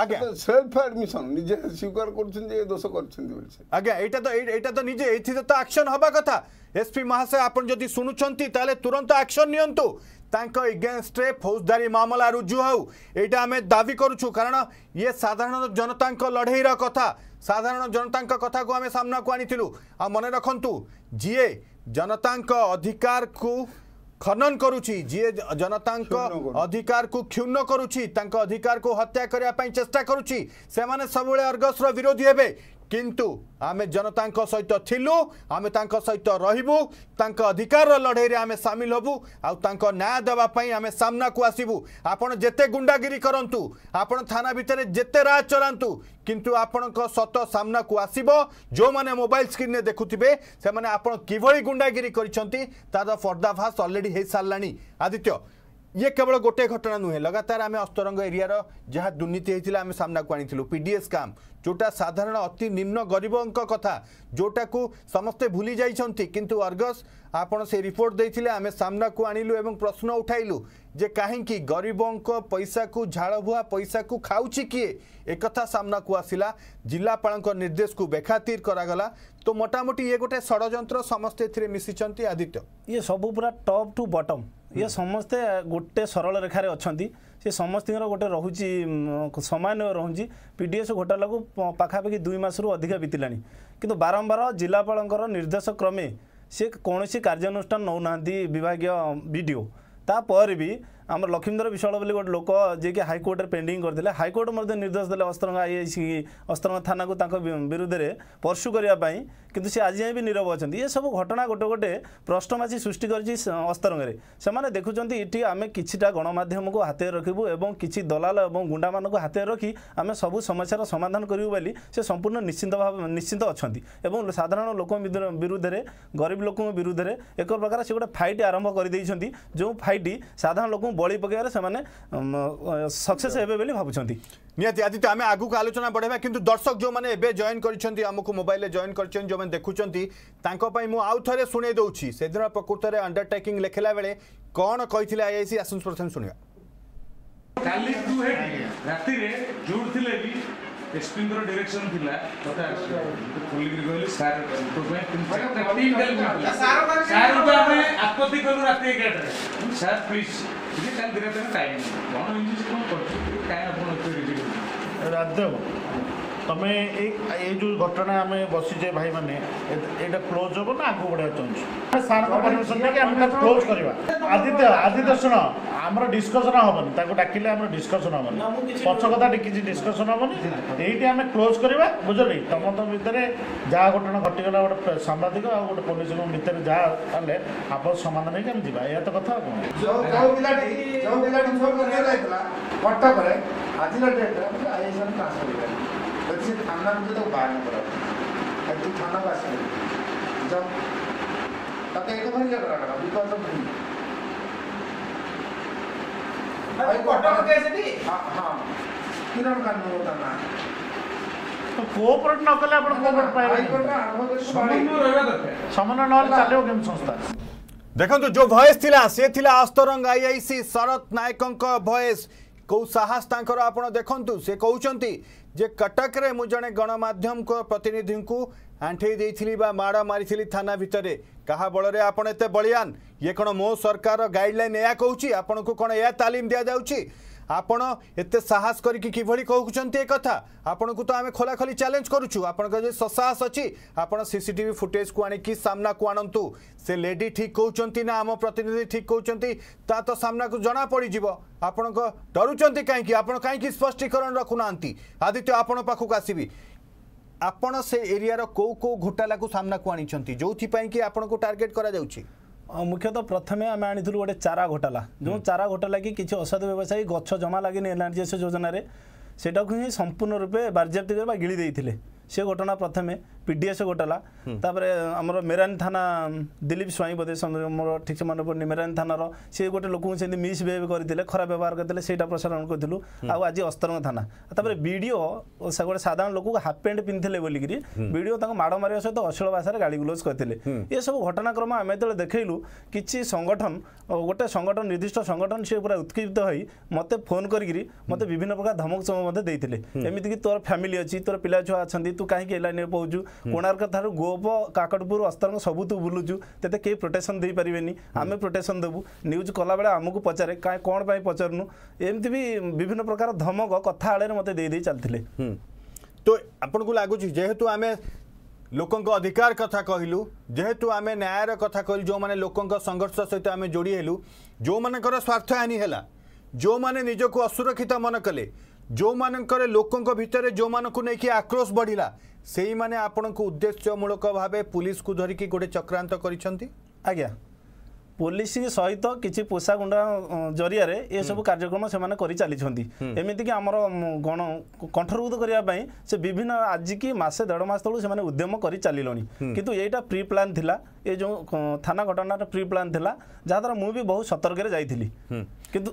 ଆଜ୍ଞା ସେଲ୍ଫ ଆଡମିସନ ନିଜେ ସ୍ୱୀକାର କରୁଛନ୍ତି ଏ ଦୋଷ କରୁଛନ୍ତି ଆଜ୍ଞା ଏଇଟା ତ ଏଇଟା ତ ନିଜେ ଏଇଥିରେ ତ ଆକ୍ସନ ହେବା କଥା এসপি মহাশয় আপনি যদি শুণুচ্ছেন তাহলে তুরন্ত আকশন নিয়ন্তু তাঁক এগেনস্টে ফৌজদারি মামলা রুজু হো এইটা আমি দাবি করছু কারণ ইয়ে সাধারণ জনতা লড়াইর কথা সাধারণ জনতা কথা আমি সামনাকু আনিলু মনে রাখতু যিয়ে অধিকার কু খনন করুছি যিয়ে অধিকার কু ক্ষুণ্ণ করুছি অধিকার কু হত্যা করিবা চেষ্টা করুছি সে সবুলে অর্গসর বিরোধী হবে କିନ୍ତୁ ଆମେ ଜନତାଙ୍କ ସହିତ ଥିଲୁ ଆମେ ତାଙ୍କ ସହିତ ରହିବୁ ତାଙ୍କ ଅଧିକାରର ଲଢ଼େଇରେ ଆମେ ସାମିଲ ହେବୁ ଆଉ ତାଙ୍କ ନ୍ୟାୟ ଦେବା ପାଇଁ ଆମେ ସାମ୍ନାକୁ ଆସିବୁ ଆପଣ ଯେତେ ଗୁଣ୍ଡାଗିରି କରନ୍ତୁ ଆପଣ ଥାନା ଭିତରେ ଯେତେ ରାଜ ଚଳାନ୍ତୁ କିନ୍ତୁ ଆପଣଙ୍କ ସତ ସାମ୍ନାକୁ ଆସିବ ଯେଉଁମାନେ ମୋବାଇଲ ସ୍କ୍ରିନ୍ରେ ଦେଖୁଥିବେ ସେମାନେ ଆପଣ କିଭଳି ଗୁଣ୍ଡାଗିରି କରିଛନ୍ତି ତାର ପର୍ଦ୍ଦାଫାସ ଅଲରେଡ଼ି ହୋଇସାରିଲାଣି ଆଦିତ୍ୟ ଇଏ କେବଳ ଗୋଟେ ଘଟଣା ନୁହେଁ ଲଗାତାର ଆମେ ଅସ୍ତରଙ୍ଗ ଏରିଆର ଯାହା ଦୁର୍ନୀତି ହୋଇଥିଲା ଆମେ ସାମ୍ନାକୁ ଆଣିଥିଲୁ ପି ଡି ଏସ୍ କାମ୍ ଯେଉଁଟା ସାଧାରଣ ଅତି ନିମ୍ନ ଗରିବଙ୍କ କଥା ଯେଉଁଟାକୁ ସମସ୍ତେ ଭୁଲି ଯାଇଛନ୍ତି କିନ୍ତୁ ଅର୍ଗସ୍ ଆପଣ ସେ ରିପୋର୍ଟ ଦେଇଥିଲେ ଆମେ ସାମ୍ନାକୁ ଆଣିଲୁ ଏବଂ ପ୍ରଶ୍ନ ଉଠାଇଲୁ ଯେ କାହିଁକି ଗରିବଙ୍କ ପଇସାକୁ ଝାଳଭୁଆ ପଇସାକୁ ଖାଉଛି କିଏ ଏକଥା ସାମ୍ନାକୁ ଆସିଲା ଜିଲ୍ଲାପାଳଙ୍କ ନିର୍ଦ୍ଦେଶକୁ ବେଖାତିର କରାଗଲା ତ ମୋଟାମୋଟି ଇଏ ଗୋଟେ ଷଡ଼ଯନ୍ତ୍ର ସମସ୍ତେ ଏଥିରେ ମିଶିଛନ୍ତି ଆଦିତ୍ୟ ଇଏ ସବୁ ପୁରା ଟପ୍ ଟୁ ବଟମ୍ ଇଏ ସମସ୍ତେ ଗୋଟେ ସରଳ ରେଖାରେ ଅଛନ୍ତି ସେ ସମସ୍ତଙ୍କର ଗୋଟେ ରହୁଛି ସମାନ୍ୟ ରହୁଛି ପି ଡି ଏସ୍ ଘୋଟାଲାକୁ ପାଖାପାଖି ଦୁଇ ମାସରୁ ଅଧିକ ବିତିଲାଣି କିନ୍ତୁ ବାରମ୍ବାର ଜିଲ୍ଲାପାଳଙ୍କର ନିର୍ଦ୍ଦେଶ କ୍ରମେ ସେ କୌଣସି କାର୍ଯ୍ୟାନୁଷ୍ଠାନ ନେଉନାହାନ୍ତି ବିଭାଗୀୟ ବି ଡ଼ି ଓ ତାପରେ ବି ଆମର ଲକ୍ଷ୍ମୀଧର ବିଶାଳ ବୋଲି ଗୋଟେ ଲୋକ ଯିଏକି ହାଇକୋର୍ଟରେ ପେଣ୍ଡିଂ କରିଥିଲେ ହାଇକୋର୍ଟ ମଧ୍ୟ ନିର୍ଦ୍ଦେଶ ଦେଲେ ଅସ୍ତ୍ରଙ୍ଗ ଆଇଆଇସି ଅସ୍ତ୍ରଙ୍ଗ ଥାନାକୁ ତାଙ୍କ ବିରୁଦ୍ଧରେ ପର୍ସୁ କରିବା ପାଇଁ କିନ୍ତୁ ସେ ଆଜି ଯାଏଁ ବି ନିରବ ଅଛନ୍ତି ଏସବୁ ଘଟଣା ଗୋଟେ ଗୋଟେ ପ୍ରଶ୍ନବାଚୀ ସୃଷ୍ଟି କରିଛି ଅସ୍ତରଙ୍ଗରେ ସେମାନେ ଦେଖୁଛନ୍ତି ଏଠି ଆମେ କିଛିଟା ଗଣମାଧ୍ୟମକୁ ହାତରେ ରଖିବୁ ଏବଂ କିଛି ଦଲାଲ ଏବଂ ଗୁଣ୍ଡାମାନଙ୍କୁ ହାତରେ ରଖି ଆମେ ସବୁ ସମସ୍ୟାର ସମାଧାନ କରିବୁ ବୋଲି ସେ ସମ୍ପୂର୍ଣ୍ଣ ନିଶ୍ଚିନ୍ତ ଭାବ ନିଶ୍ଚିନ୍ତ ଅଛନ୍ତି ଏବଂ ସାଧାରଣ ଲୋକଙ୍କ ବିରୁଦ୍ଧରେ ଗରିବ ଲୋକଙ୍କ ବିରୁଦ୍ଧରେ ଏକ ପ୍ରକାର ସେ ଗୋଟେ ଫାଇଟ୍ ଆରମ୍ଭ କରିଦେଇଛନ୍ତି ଯେଉଁ ଫାଇଟ୍ ସାଧାରଣ ଲୋକଙ୍କୁ বড়াই পকাইবার সে সকসেস হবে বলে ভাবুমান নিহতি আদিত্য আমি আগুক আলোচনা বড়াইবা কিন্তু দর্শক যে এবে জয়েন করছেন আমি মোবাইলে জয়েন করছেন যে দেখুম তাঁপাই মু আউ থে শুনে দেছি সেদিন প্রকৃতরে অন্ডরটেকিং লেখিলা বেড়ে কণ কই আইআইসি আসুন প্রথমে শুনে কালি রাতে জোর লে ಎಕ್ಸ್ಪೀಂದ್ರ ಡೈರೆಕ್ಷನ್ ಇಲ್ಲ ಮತ್ತೆ ಹುಲ್ಲಿಗಿರಿ ಗೋಲಿ ಸಾರ್ ಸಾರ್ ಉಪಾಯ ಆತ್ಮಹತ್ಯೆ ಕಲ್ಲು ರಾತ್ರಿ ಏಕಾಟ್ರೆ ಸಾರ್ ಪ್ಲೀಸ್ ಇದು ಕಾಲ್ ದಿನ ಟೈಮ್ ನಾನು ಇಂಜಿಸ್ ಕೊಡ್ತೀವಿ ಟೈಮ್ ಅಪ್ಪ ರಾಜ್ಯ ତମେ ଏଇ ଏଇ ଯେଉଁ ଘଟଣା ଆମେ ବସିଛେ ଭାଇମାନେ ଏଇଟା କ୍ଲୋଜ୍ ହେବ ନା ଆଗକୁ ବଢ଼ିବାକୁ ଚାହୁଁଛୁ ସାର୍ଙ୍କ ପରମିସନ୍ ନେଇକି ଆମେ ତାକୁ କ୍ଲୋଜ୍ କରିବା ଆଦିତ୍ୟ ଆଦିତ୍ୟ ଶୁଣ ଆମର ଡିସ୍କସନ୍ ହେବନି ତାକୁ ଡାକିଲେ ଆମର ଡିସ୍କସନ୍ ହେବନି ପଛ କଥା କିଛି ଡିସ୍କସନ୍ ହେବନି ଏଇଠି ଆମେ କ୍ଲୋଜ୍ କରିବା ବୁଝିଲି ତମ ତମ ଭିତରେ ଯାହା ଘଟଣା ଘଟିଗଲା ଗୋଟେ ସାମ୍ବାଦିକ ଆଉ ଗୋଟେ ପୋଲିସଙ୍କ ଭିତରେ ଯାହା ହେଲେ ଆପଣ ସମାଧାନ ହେଇକି ଆମେ ଯିବା ଏହା ତ କଥା ଆଉ କଟକରେ ଆଜିର ଡେଟ୍ରେ ଆଇଏସ୍ ଟ୍ରାନ୍ସଫର ହେଇପାରିବ से थाना मुझे तो बाहर नंबर अब तू थाना पास में जब तक एक बार क्या करा करा बिकॉज ऑफ मी अरे कटक कैसे थी हां हां किरण का नाम होता ना तो कोऑपरेट न कले आपण कोऑपरेट पाइबे समन्वय न चलियो केम संस्था देखंतु जो भॉइस थिला से थिला अस्तरंग आईआईसी शरत नायकଙ୍କ ଭଏସ୍ କୋଉ ସାହସ ତାଙ୍କର ଆପଣ ଦେଖନ୍ତୁ ସେ କହୁଛନ୍ତି ଯେ କଟକରେ ମୁଁ ଜଣେ ଗଣମାଧ୍ୟମଙ୍କ ପ୍ରତିନିଧିଙ୍କୁ ଆଣ୍ଠେଇ ଦେଇଥିଲି ବା ମାଡ଼ ମାରିଥିଲି ଥାନା ଭିତରେ କାହା ବଳରେ ଆପଣ ଏତେ ବଳିଆନ ଇଏ କ'ଣ ମୋ ସରକାର ଗାଇଡ଼ଲାଇନ୍ ଏହା କହୁଛି ଆପଣଙ୍କୁ କ'ଣ ଏହା ତାଲିମ ଦିଆଯାଉଛି আপন এতে সাহস করি কিভাবে কুমার এ কথা আপনার তো আমি খোলাখোলি চ্যালেঞ্জ করছু আপনার যে সসাহস অছি সিসিটিভি ফুটেজ কু আনিকি কু আনন্তু সে লেডি ঠিক কৌন না আম প্রতিনিধি ঠিক কৌন তা তো সামনা জনা পড়িযোগ আপনার ডরুচার কী আপনার কী স্পষ্টীকরণ রাখু না আদিত্য আপনার পাখক আসবি আপনার সে এরিয়ার কেউ কেউ ঘোটালা সামনা কু আনি যে আপনার টার্গেট করা যাচ্ছে ମୁଖ୍ୟତଃ ପ୍ରଥମେ ଆମେ ଆଣିଥିଲୁ ଗୋଟେ ଚାରା ଘୋଟାଲା ଯେଉଁ ଚାରା ଘୋଟାଲା କି କିଛି ଔଷଧ ବ୍ୟବସାୟୀ ଗଛ ଜମା ଲାଗିନି ଏନ୍ଆର୍ଜିଏସ୍ ଯୋଜନାରେ ସେଇଟାକୁ ହିଁ ସମ୍ପୂର୍ଣ୍ଣ ରୂପେ ବାର୍ଯ୍ୟାପ୍ତି କରି ବା ଗିଳି ଦେଇଥିଲେ ସେ ଘଟଣା ପ୍ରଥମେ पिडिएस गोटाला तर अब मेरानी थान दलिप स्वयं बोयस ठिक सो मेन थान र सि गएम मिसविहेभ गरिदि खराब व्यवहार सेटा प्रसारण गरिदु आ आज अस्तरङ थान विड साधारण लोक हाफ प्याट पिन्धेले बोलिकि विड त माड मर सहित अशील भाषा गाडी गुलोज गरिले एसबु घटनाक्रम आमे देखैलु किछि संगठन गोटे निर्दिष्ट संगठन से सिक्किम उत्केप्त होई मते फोन मते विभिन्न प्रकार धमकचमक तोर फॅमिली अछि तोर पिछु अनि तु कहीँक एलि पाउचु କୋଣାର୍କ ଠାରୁ ଗୋପ କାକଟପୁର ଅସ୍ତରଙ୍ଗ ସବୁଠୁ ବୁଲୁଛୁ ତେତେ କେହି ପ୍ରୋଟେକ୍ସନ୍ ଦେଇପାରିବେନି ଆମେ ପ୍ରୋଟେକ୍ସନ୍ ଦେବୁ ନ୍ୟୁଜ୍ କଲାବେଳେ ଆମକୁ ପଚାରେ କାହିଁ କ'ଣ ପାଇଁ ପଚାରୁନୁ ଏମିତି ବି ବିଭିନ୍ନ ପ୍ରକାର ଧମକ କଥା ଆଳରେ ମୋତେ ଦେଇଦେଇ ଚାଲିଥିଲେ ତ ଆପଣଙ୍କୁ ଲାଗୁଛି ଯେହେତୁ ଆମେ ଲୋକଙ୍କ ଅଧିକାର କଥା କହିଲୁ ଯେହେତୁ ଆମେ ନ୍ୟାୟର କଥା କହିଲୁ ଯେଉଁମାନେ ଲୋକଙ୍କ ସଂଘର୍ଷ ସହିତ ଆମେ ଯୋଡ଼ି ହେଲୁ ଯେଉଁମାନଙ୍କର ସ୍ୱାର୍ଥ ହାନି ହେଲା ଯେଉଁମାନେ ନିଜକୁ ଅସୁରକ୍ଷିତ ମନେ କଲେ ଯେଉଁମାନଙ୍କରେ ଲୋକଙ୍କ ଭିତରେ ଯେଉଁମାନଙ୍କୁ ନେଇକି ଆକ୍ରୋଶ ବଢ଼ିଲା ସେଇମାନେ ଆପଣଙ୍କୁ ଉଦ୍ଦେଶ୍ୟମୂଳକ ଭାବେ ପୁଲିସକୁ ଧରିକି ଗୋଟେ ଚକ୍ରାନ୍ତ କରିଛନ୍ତି ଆଜ୍ଞା ପୋଲିସ ସହିତ କିଛି ପୋଷା ଗୁଣ୍ଡା ଜରିଆରେ ଏସବୁ କାର୍ଯ୍ୟକ୍ରମ ସେମାନେ କରିଚାଲିଛନ୍ତି ଏମିତିକି ଆମର ଗଣ କଣ୍ଠରୋଧ କରିବା ପାଇଁ ସେ ବିଭିନ୍ନ ଆଜିକି ମାସେ ଦେଢ଼ ମାସ ତଳୁ ସେମାନେ ଉଦ୍ୟମ କରିଚାଲିଲେଣି କିନ୍ତୁ ଏଇଟା ପ୍ରି ପ୍ଲାନ୍ ଥିଲା ଏ ଯେଉଁ ଥାନା ଘଟଣାର ପ୍ରି ପ୍ଲାନ୍ ଥିଲା ଯାହାଦ୍ୱାରା ମୁଁ ବି ବହୁତ ସତର୍କରେ ଯାଇଥିଲି କିନ୍ତୁ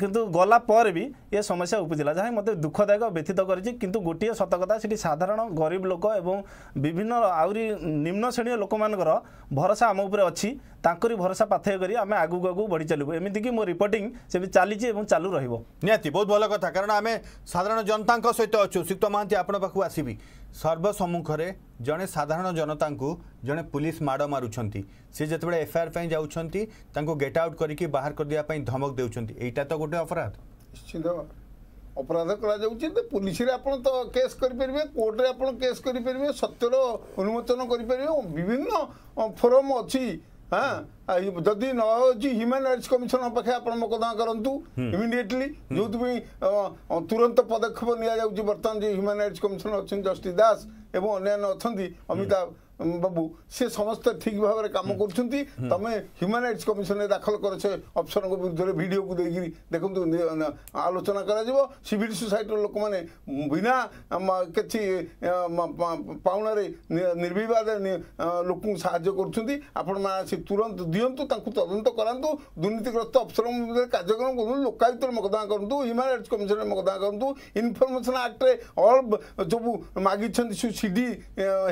କିନ୍ତୁ ଗଲା ପରେ ବି ଏ ସମସ୍ୟା ଉପୁଜିଲା ଯାହାକି ମୋତେ ଦୁଃଖଦାୟକ ବ୍ୟତୀତ କରିଛି କିନ୍ତୁ ଗୋଟିଏ ସତକଥା ସେଠି ସାଧାରଣ ଗରିବ ଲୋକ ଏବଂ ବିଭିନ୍ନ ଆହୁରି ନିମ୍ନ ଶ୍ରେଣୀୟ ଲୋକମାନଙ୍କର ଭରସା ଆମ ଉପରେ ଅଛି ତାଙ୍କରି ଭରସା ପାଥେୟ କରି ଆମେ ଆଗକୁ ଆଗକୁ ବଢ଼ି ଚାଲିବୁ ଏମିତିକି ମୋ ରିପୋର୍ଟିଂ ସେମିତି ଚାଲିଛି ଏବଂ ଚାଲୁ ରହିବ ନିହାତି ବହୁତ ଭଲ କଥା କାରଣ ଆମେ ସାଧାରଣ ଜନତାଙ୍କ ସହିତ ଅଛୁ ସୁକ୍ତ ମହାନ୍ତି ଆପଣଙ୍କ ପାଖକୁ ଆସିବି ସର୍ବସମ୍ମୁଖରେ ଜଣେ ସାଧାରଣ ଜନତାଙ୍କୁ ଜଣେ ପୋଲିସ ମାଡ଼ ମାରୁଛନ୍ତି ସେ ଯେତେବେଳେ ଏଫଆଇଆର୍ ପାଇଁ ଯାଉଛନ୍ତି ତାଙ୍କୁ ଗେଟ୍ ଆଉଟ୍ କରିକି ବାହାର କରିଦେବା ପାଇଁ ଧମକ ଦେଉଛନ୍ତି ଏଇଟା ତ ଗୋଟେ ଅପରାଧ ନିଶ୍ଚିତ ଅପରାଧ କରାଯାଉଛି ପୋଲିସରେ ଆପଣ ତ କେସ୍ କରିପାରିବେ କୋର୍ଟରେ ଆପଣ କେସ୍ କରିପାରିବେ ସତ୍ୟର ଉନ୍ମୋଚନ କରିପାରିବେ ବିଭିନ୍ନ ଫୋରମ୍ ଅଛି ହଁ ଯଦି ନ ହେଉଛି ହ୍ୟୁମାନ ରାଇଟ୍ସ କମିଶନ ପାଖେ ଆପଣ ମକଦମା କରନ୍ତୁ ଇମିଡିଏଟଲି ଯେଉଁଥିପାଇଁ ତୁରନ୍ତ ପଦକ୍ଷେପ ନିଆଯାଉଛି ବର୍ତ୍ତମାନ ଯେ ହ୍ୟୁମାନ ରାଇଟ୍ସ କମିଶନ ଅଛନ୍ତି ଜଷ୍ଟିସ୍ ଦାସ ଏବଂ ଅନ୍ୟାନ୍ୟ ଅଛନ୍ତି ଅମିତାଭ বাবু সে সমস্ত ঠিক ভাবে কাম করছেন তুমি হ্যুমান রাইটস কমিশনে দাখল করেছ অফিসর বিরুদ্ধে ভিডিও কু দিয়ে দেখুন আলোচনা করা যাব সিভিল সোসাইটির লোক মানে বিনা কিছু পাওনারে নির্বিবাদে লোক সাহায্য করছেন আপনার আসি তুরন্ত দিও তাঁকু তদন্ত করাতু দুর্নীতিগ্রস্ত অফিসর কার্যক্রম করুন লোকায়ুক্তর মকদ্দমা করতু হ্যুমান রাইটস কমিশনে মকদ্দমা করতু ইনফরমেশন আক্টরে অল সবু মাগিছেন সিডি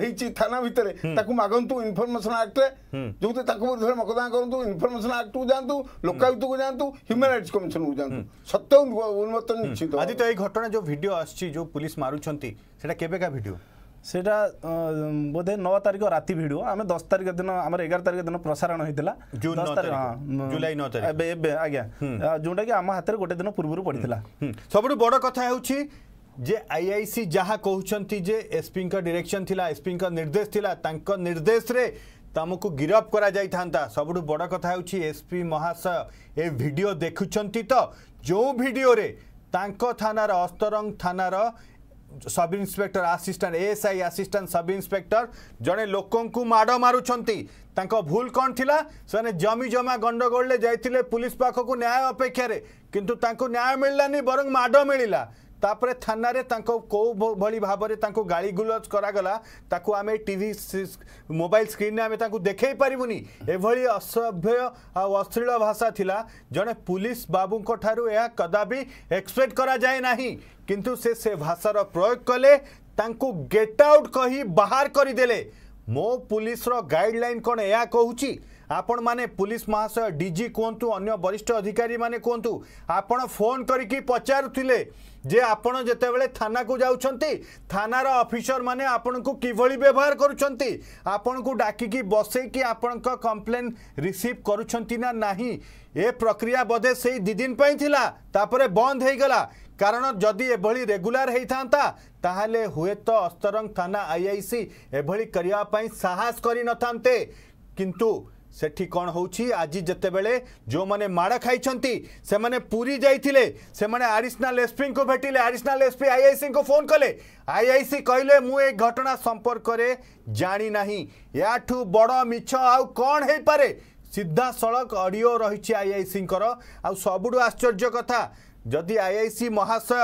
হয়েছি থানা ভিতরে ତାକୁ ମାଗନ୍ତୁ ଇନଫର୍ମେସନ ଆକ୍ଟରେ ଯୋଉଥିରେ ତାକୁ ବିରୁଦ୍ଧରେ ମକଦ୍ଦମା କରନ୍ତୁ ଇନଫର୍ମେସନ ଆକ୍ଟକୁ ଯାଆନ୍ତୁ ଲୋକାୟୁକ୍ତକୁ ଯାଆନ୍ତୁ ହ୍ୟୁମାନ ରାଇଟ୍ସ କମିଶନକୁ ଯାଆନ୍ତୁ ସତ୍ୟ ଉନ୍ମୋଚନ ନିଶ୍ଚିତ ଆଜି ତ ଏଇ ଘଟଣା ଯୋଉ ଭିଡିଓ ଆସିଛି ଯୋଉ ପୁଲିସ ମାରୁଛନ୍ତି ସେଇଟା କେବେକା ଭିଡିଓ ସେଇଟା ବୋଧେ ନଅ ତାରିଖ ରାତି ଭିଡ଼ିଓ ଆମେ ଦଶ ତାରିଖ ଦିନ ଆମର ଏଗାର ତାରିଖ ଦିନ ପ୍ରସାରଣ ହେଇଥିଲା ଜୁଲାଇ ନଅ ଏବେ ଏବେ ଆଜ୍ଞା ଯୋଉଟାକି ଆମ ହାତରେ ଗୋଟେ ଦିନ ପୂର୍ବରୁ ପଡ଼ିଥିଲା ସବୁଠୁ ବଡ଼ କଥା ହେଉଛି যে আইআইସି ଯାହା କହୁଛନ୍ତି ଯେ ଏସ୍ପିଙ୍କ ଡିରେକ୍ସନ୍ ଥିଲା ଏସ୍ପିଙ୍କ ନିର୍ଦ୍ଦେଶ ଥିଲା ତାଙ୍କ ନିର୍ଦ୍ଦେଶରେ ତମକୁ ଗିରଫ କରାଯାଇଥାନ୍ତା ସବୁଠୁ ବଡ଼ କଥା ହେଉଛି ଏସ୍ପି ମହାଶୟ ଏ ଭିଡ଼ିଓ ଦେଖୁଛନ୍ତି ତ ଯେଉଁ ଭିଡ଼ିଓରେ ତାଙ୍କ ଥାନାର ଅସ୍ତରଙ୍ଗ ଥାନାର sub inspector assistant ASI assistant sub inspector ଜଣେ ଲୋକଙ୍କୁ ମାଡ଼ ମାରୁଛନ୍ତି ତାଙ୍କ ଭୁଲ କ'ଣ ଥିଲା ସେମାନେ ଜମି ଜମା ଗଣ୍ଡଗୋଳରେ ଯାଇଥିଲେ ପୁଲିସ ପାଖକୁ ନ୍ୟାୟ ଅପେକ୍ଷାରେ କିନ୍ତୁ ତାଙ୍କୁ ନ୍ୟାୟ ମିଳିଲାନି ବରଂ ମାଡ଼ ମିଳିଲା तापर थाना रे तांको को भली भाबरे तांको गाळी गुलज करा गला ताकु आमे टीवी मोबाइल स्क्रीन ने आमे तांको देखै परिबुनी एभळि असभ्य आ अश्लील भाषा थिला जणे पुलिस बाबू को ठारु या कदापि एक्सपेक्ट करा जाय नाही किंतु से से भाषा रो प्रयोग कले तांको गेट आउट कहि बाहर करि देले मो पुलिस रो गाइडलाइन कोन या कहूची आपण माने पुलिस महाशय डीजी कोंतु अन्य वरिष्ठ अधिकारी माने कोंतु आपण फोन करिकि पचारुथिले যে আপনার যেতবে থানা যাচ্ছেন থানার অফিসর মানে আপনার কিভাবে ব্যবহার করছেন আপনার ডাকি বসাই কি আপনার কমপ্লেন রিসিভ করছেন না না এ প্রক্রিয়া বোধে সেই দিদিন লা তাপরে বন্ধ হয়ে গলা কারণ যদি এভাবে রেগুলার হয়ে থাকে তাহলে হুয়েত অস্তরং থানা আইআইসি এভাবে করা সাহস করে নথাতে কিন্তু ସେଠି କ'ଣ ହେଉଛି ଆଜି ଯେତେବେଳେ ଯେଉଁମାନେ ମାଡ଼ ଖାଇଛନ୍ତି ସେମାନେ ପୁରୀ ଯାଇଥିଲେ ସେମାନେ ଆଡ଼ିସନାଲ୍ ଏସ୍ପିଙ୍କୁ ଭେଟିଲେ ଆଡ଼ିସନାଲ୍ ଏସ୍ପି ଆଇଆଇସିଙ୍କୁ ଫୋନ୍ କଲେ ଆଇଆଇସି କହିଲେ ମୁଁ ଏ ଘଟଣା ସମ୍ପର୍କରେ ଜାଣିନାହିଁ ଏହାଠୁ ବଡ଼ ମିଛ ଆଉ କ'ଣ ହେଇପାରେ ସିଧାସଳଖ ଅଡ଼ିଓ ରହିଛି ଆଇଆଇସିଙ୍କର ଆଉ ସବୁଠୁ ଆଶ୍ଚର୍ଯ୍ୟ କଥା ଯଦି ଆଇ ଆଇ ସି ମହାଶୟ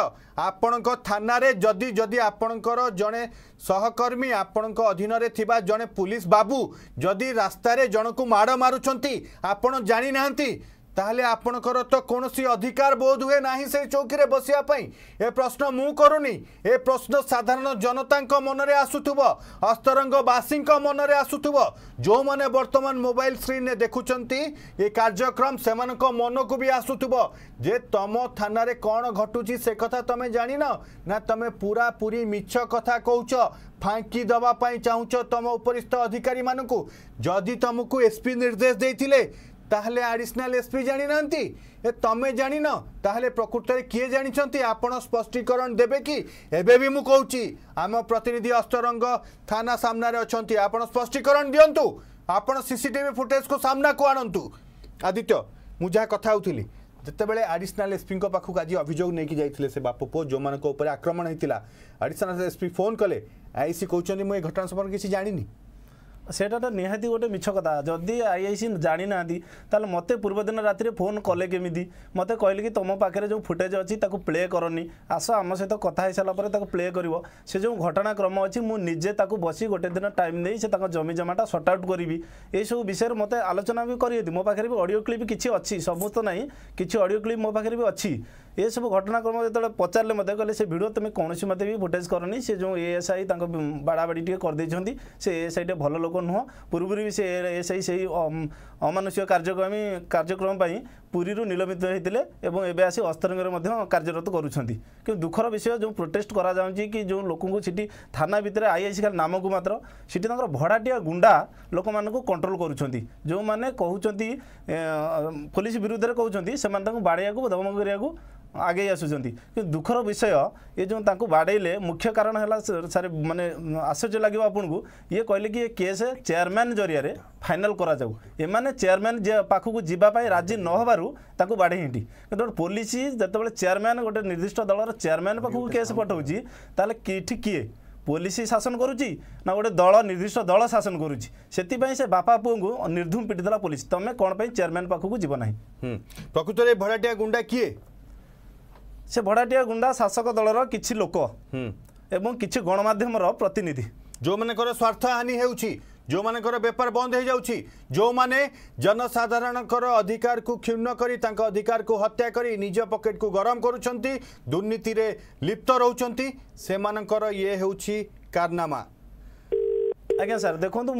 ଆପଣଙ୍କ ଥାନାରେ ଯଦି ଯଦି ଆପଣଙ୍କର ଜଣେ ସହକର୍ମୀ ଆପଣଙ୍କ ଅଧୀନରେ ଥିବା ଜଣେ ପୁଲିସ ବାବୁ ଯଦି ରାସ୍ତାରେ ଜଣକୁ ମାଡ଼ ମାରୁଛନ୍ତି ଆପଣ ଜାଣିନାହାନ୍ତି তাহলে আপনার তো কোণী অধিকার বোধ হুয়ে না সেই চৌকিরে বসিয়া এ প্রশ্ন মু করুনি এ প্রশ্ন সাধারণ জনতা মনরে আসুব অস্তরঙ্গবাসী মনরে আসুব যে বর্তমান মোবাইল স্ক্রিনে দেখুম এ কার্যক্রম সে মনকু বি আসুব যে তম থানার কণ ঘটুছি সে কথা তুমি জাণি না তুমি পুরা পুরি মিছ কথা কৌছ ফাঁকি দেওয়া চাহুছ তম উপরিস্থ অধিকারী মানুষ যদি তুমি এসপি নির্দেশ দিয়ে তাহলে আডিশনাল এসপি জানি না এ তুমি জানি ন তাহলে প্রকৃতরে কি জাঁচান আপনার স্পষ্টীকরণ দেবে কি এবে বি কৌছি আম প্রতিনিধি অস্তরঙ্গ থানা সামনার অনেক আপনার স্পষ্টীকরণ দিও আপনার সিসিটিভি ফুটেজ কু সামনাকু আনন্তু আদিত্য মু যা কথা হোলি যেতবে আডিশনাল এসপি পাখক আজ অভিযোগ নিয়ে যাই সে বাপ পুয় যে উপরে আক্রমণ হয়েছিল আডিশনাল এসপি ফোন কলে আইসি কৌন মু এই ঘটনা সম্পর্কে কিছু জাঁনি ସେଇଟାଟା ନିହାତି ଗୋଟେ ମିଛ କଥା ଯଦି ଆଇଆଇସି ଜାଣିନାହାନ୍ତି ତାହେଲେ ମୋତେ ପୂର୍ବଦିନ ରାତିରେ ଫୋନ୍ କଲେ କେମିତି ମୋତେ କହିଲେ କି ତୁମ ପାଖରେ ଯେଉଁ ଫୁଟେଜ୍ ଅଛି ତାକୁ ପ୍ଲେ କରନି ଆସ ଆମ ସହିତ କଥା ହେଇସାରିଲା ପରେ ତାକୁ ପ୍ଲେ କରିବ ସେ ଯେଉଁ ଘଟଣାକ୍ରମ ଅଛି ମୁଁ ନିଜେ ତାକୁ ବସି ଗୋଟେ ଦିନ ଟାଇମ୍ ଦେଇ ସେ ତାଙ୍କ ଜମିଜମାଟା ସର୍ଟ ଆଉଟ୍ କରିବି ଏଇସବୁ ବିଷୟରେ ମୋତେ ଆଲୋଚନା ବି କରିହେବି ମୋ ପାଖରେ ବି ଅଡ଼ିଓ କ୍ଲିପ୍ କିଛି ଅଛି ସମସ୍ତ ନାହିଁ କିଛି ଅଡ଼ିଓ କ୍ଲିପ୍ ମୋ ପାଖରେ ବି ଅଛି ଏସବୁ ଘଟଣାକ୍ରମ ଯେତେବେଳେ ପଚାରିଲେ ମୋତେ କହିଲେ ସେ ଭିଡ଼ିଓ ତୁମେ କୌଣସି ମୋତେ ବି ଫୁଟେଜ୍ କରନି ସେ ଯେଉଁ ଏ ଏସ୍ ଆଇ ତାଙ୍କ ବାଡ଼ାବାଡ଼ି ଟିକେ କରିଦେଇଛନ୍ତି ସେ ଏସ୍ ଆଇ ଏଏସ୍ଆଇଟେ ଭଲ ଲୋକ ନୁହଁ ପୂର୍ବରୁ ବି ସେ ଏ ଏସ୍ ଆଇ ସେଇ অମାନୁଷିକ କାର୍ଯ୍ୟକ୍ରମୀ କାର୍ଯ୍ୟକ୍ରମ ପାଇଁ ପୁରୀରୁ ନିଲମ୍ବିତ ହୋଇଥିଲେ ଏବଂ ଏବେ ଆସି ଅସ୍ତରଙ୍ଗରେ ମଧ୍ୟ କାର୍ଯ୍ୟରତ କରୁଛନ୍ତି କିନ୍ତୁ ଦୁଃଖର ବିଷୟ ଯେଉଁ ପ୍ରୋଟେଷ୍ଟ କରାଯାଉଛି କି ଯେଉଁ ଲୋକଙ୍କୁ ସେଠି ଥାନା ଭିତରେ ଆଇଆଇସି ଖାଲି ନାମକୁ ମାତ୍ର ସେଠି ତାଙ୍କର ଭଡ଼ାଟିଆ ଗୁଣ୍ଡା ଲୋକମାନଙ୍କୁ କଣ୍ଟ୍ରୋଲ କରୁଛନ୍ତି ଯେଉଁମାନେ କହୁଛନ୍ତି ପୋଲିସ ବିରୁଦ୍ଧରେ କହୁଛନ୍ତି ସେମାନେ ତାଙ୍କୁ ବାଡ଼େଇବାକୁ ଦମନ କରିବାକୁ ଆଗେଇ ଆସୁଛନ୍ତି କିନ୍ତୁ ଦୁଃଖର ବିଷୟ ଏ ଯେଉଁ ତାଙ୍କୁ ବାଡ଼େଇଲେ ମୁଖ୍ୟ କାରଣ ହେଲା ସାର୍ ମାନେ ଆଶ୍ଚର୍ଯ୍ୟ ଲାଗିବ ଆପଣଙ୍କୁ ଇଏ କହିଲେ କି ଏ କେସ୍ জরিয়া ଜରିଆରେ ଫାଇନାଲ୍ କରାଯାଉ ଏମାନେ চেয়ারম্যান পাখক যা রাজি নহবার তাকে বাড়ে হিঁটি কিন্তু গোটে পুলিশ যেতবে চেয়ারম্যান গোটে নির্দিষ্ট দলর চেয়ারম্যান পাখক কেস পঠাউছি তাহলে কিঠি কিয়ে পুলিশ শাসন করুছি না গোটে দল নির্দিষ্ট দল শাসন করুছি সেপাই সে বাপা পুঙ্কু নির্ধুম পিটিদেলা পুলিশ তুমি কোণ পাই চেয়ারম্যান পাখক যাব না প্রকৃতরে ভড়াটিয়া গুন্ডা কিয়ে সে ভড়াটিয়া গুন্ডা শাসক দলর কিছু লোক এবং কিছু গণমাধ্যমর প্রতিনিধি যে স্বার্থ হানি হচ্ছে जो मेपार बन्द हुन्छ जो भने जनसाधारणको अधिकारको अधिकार को हत्या निज को गरम गरुन्छ दुर्नीति लिप्त ये इन्टर कारनामा आज देख्नु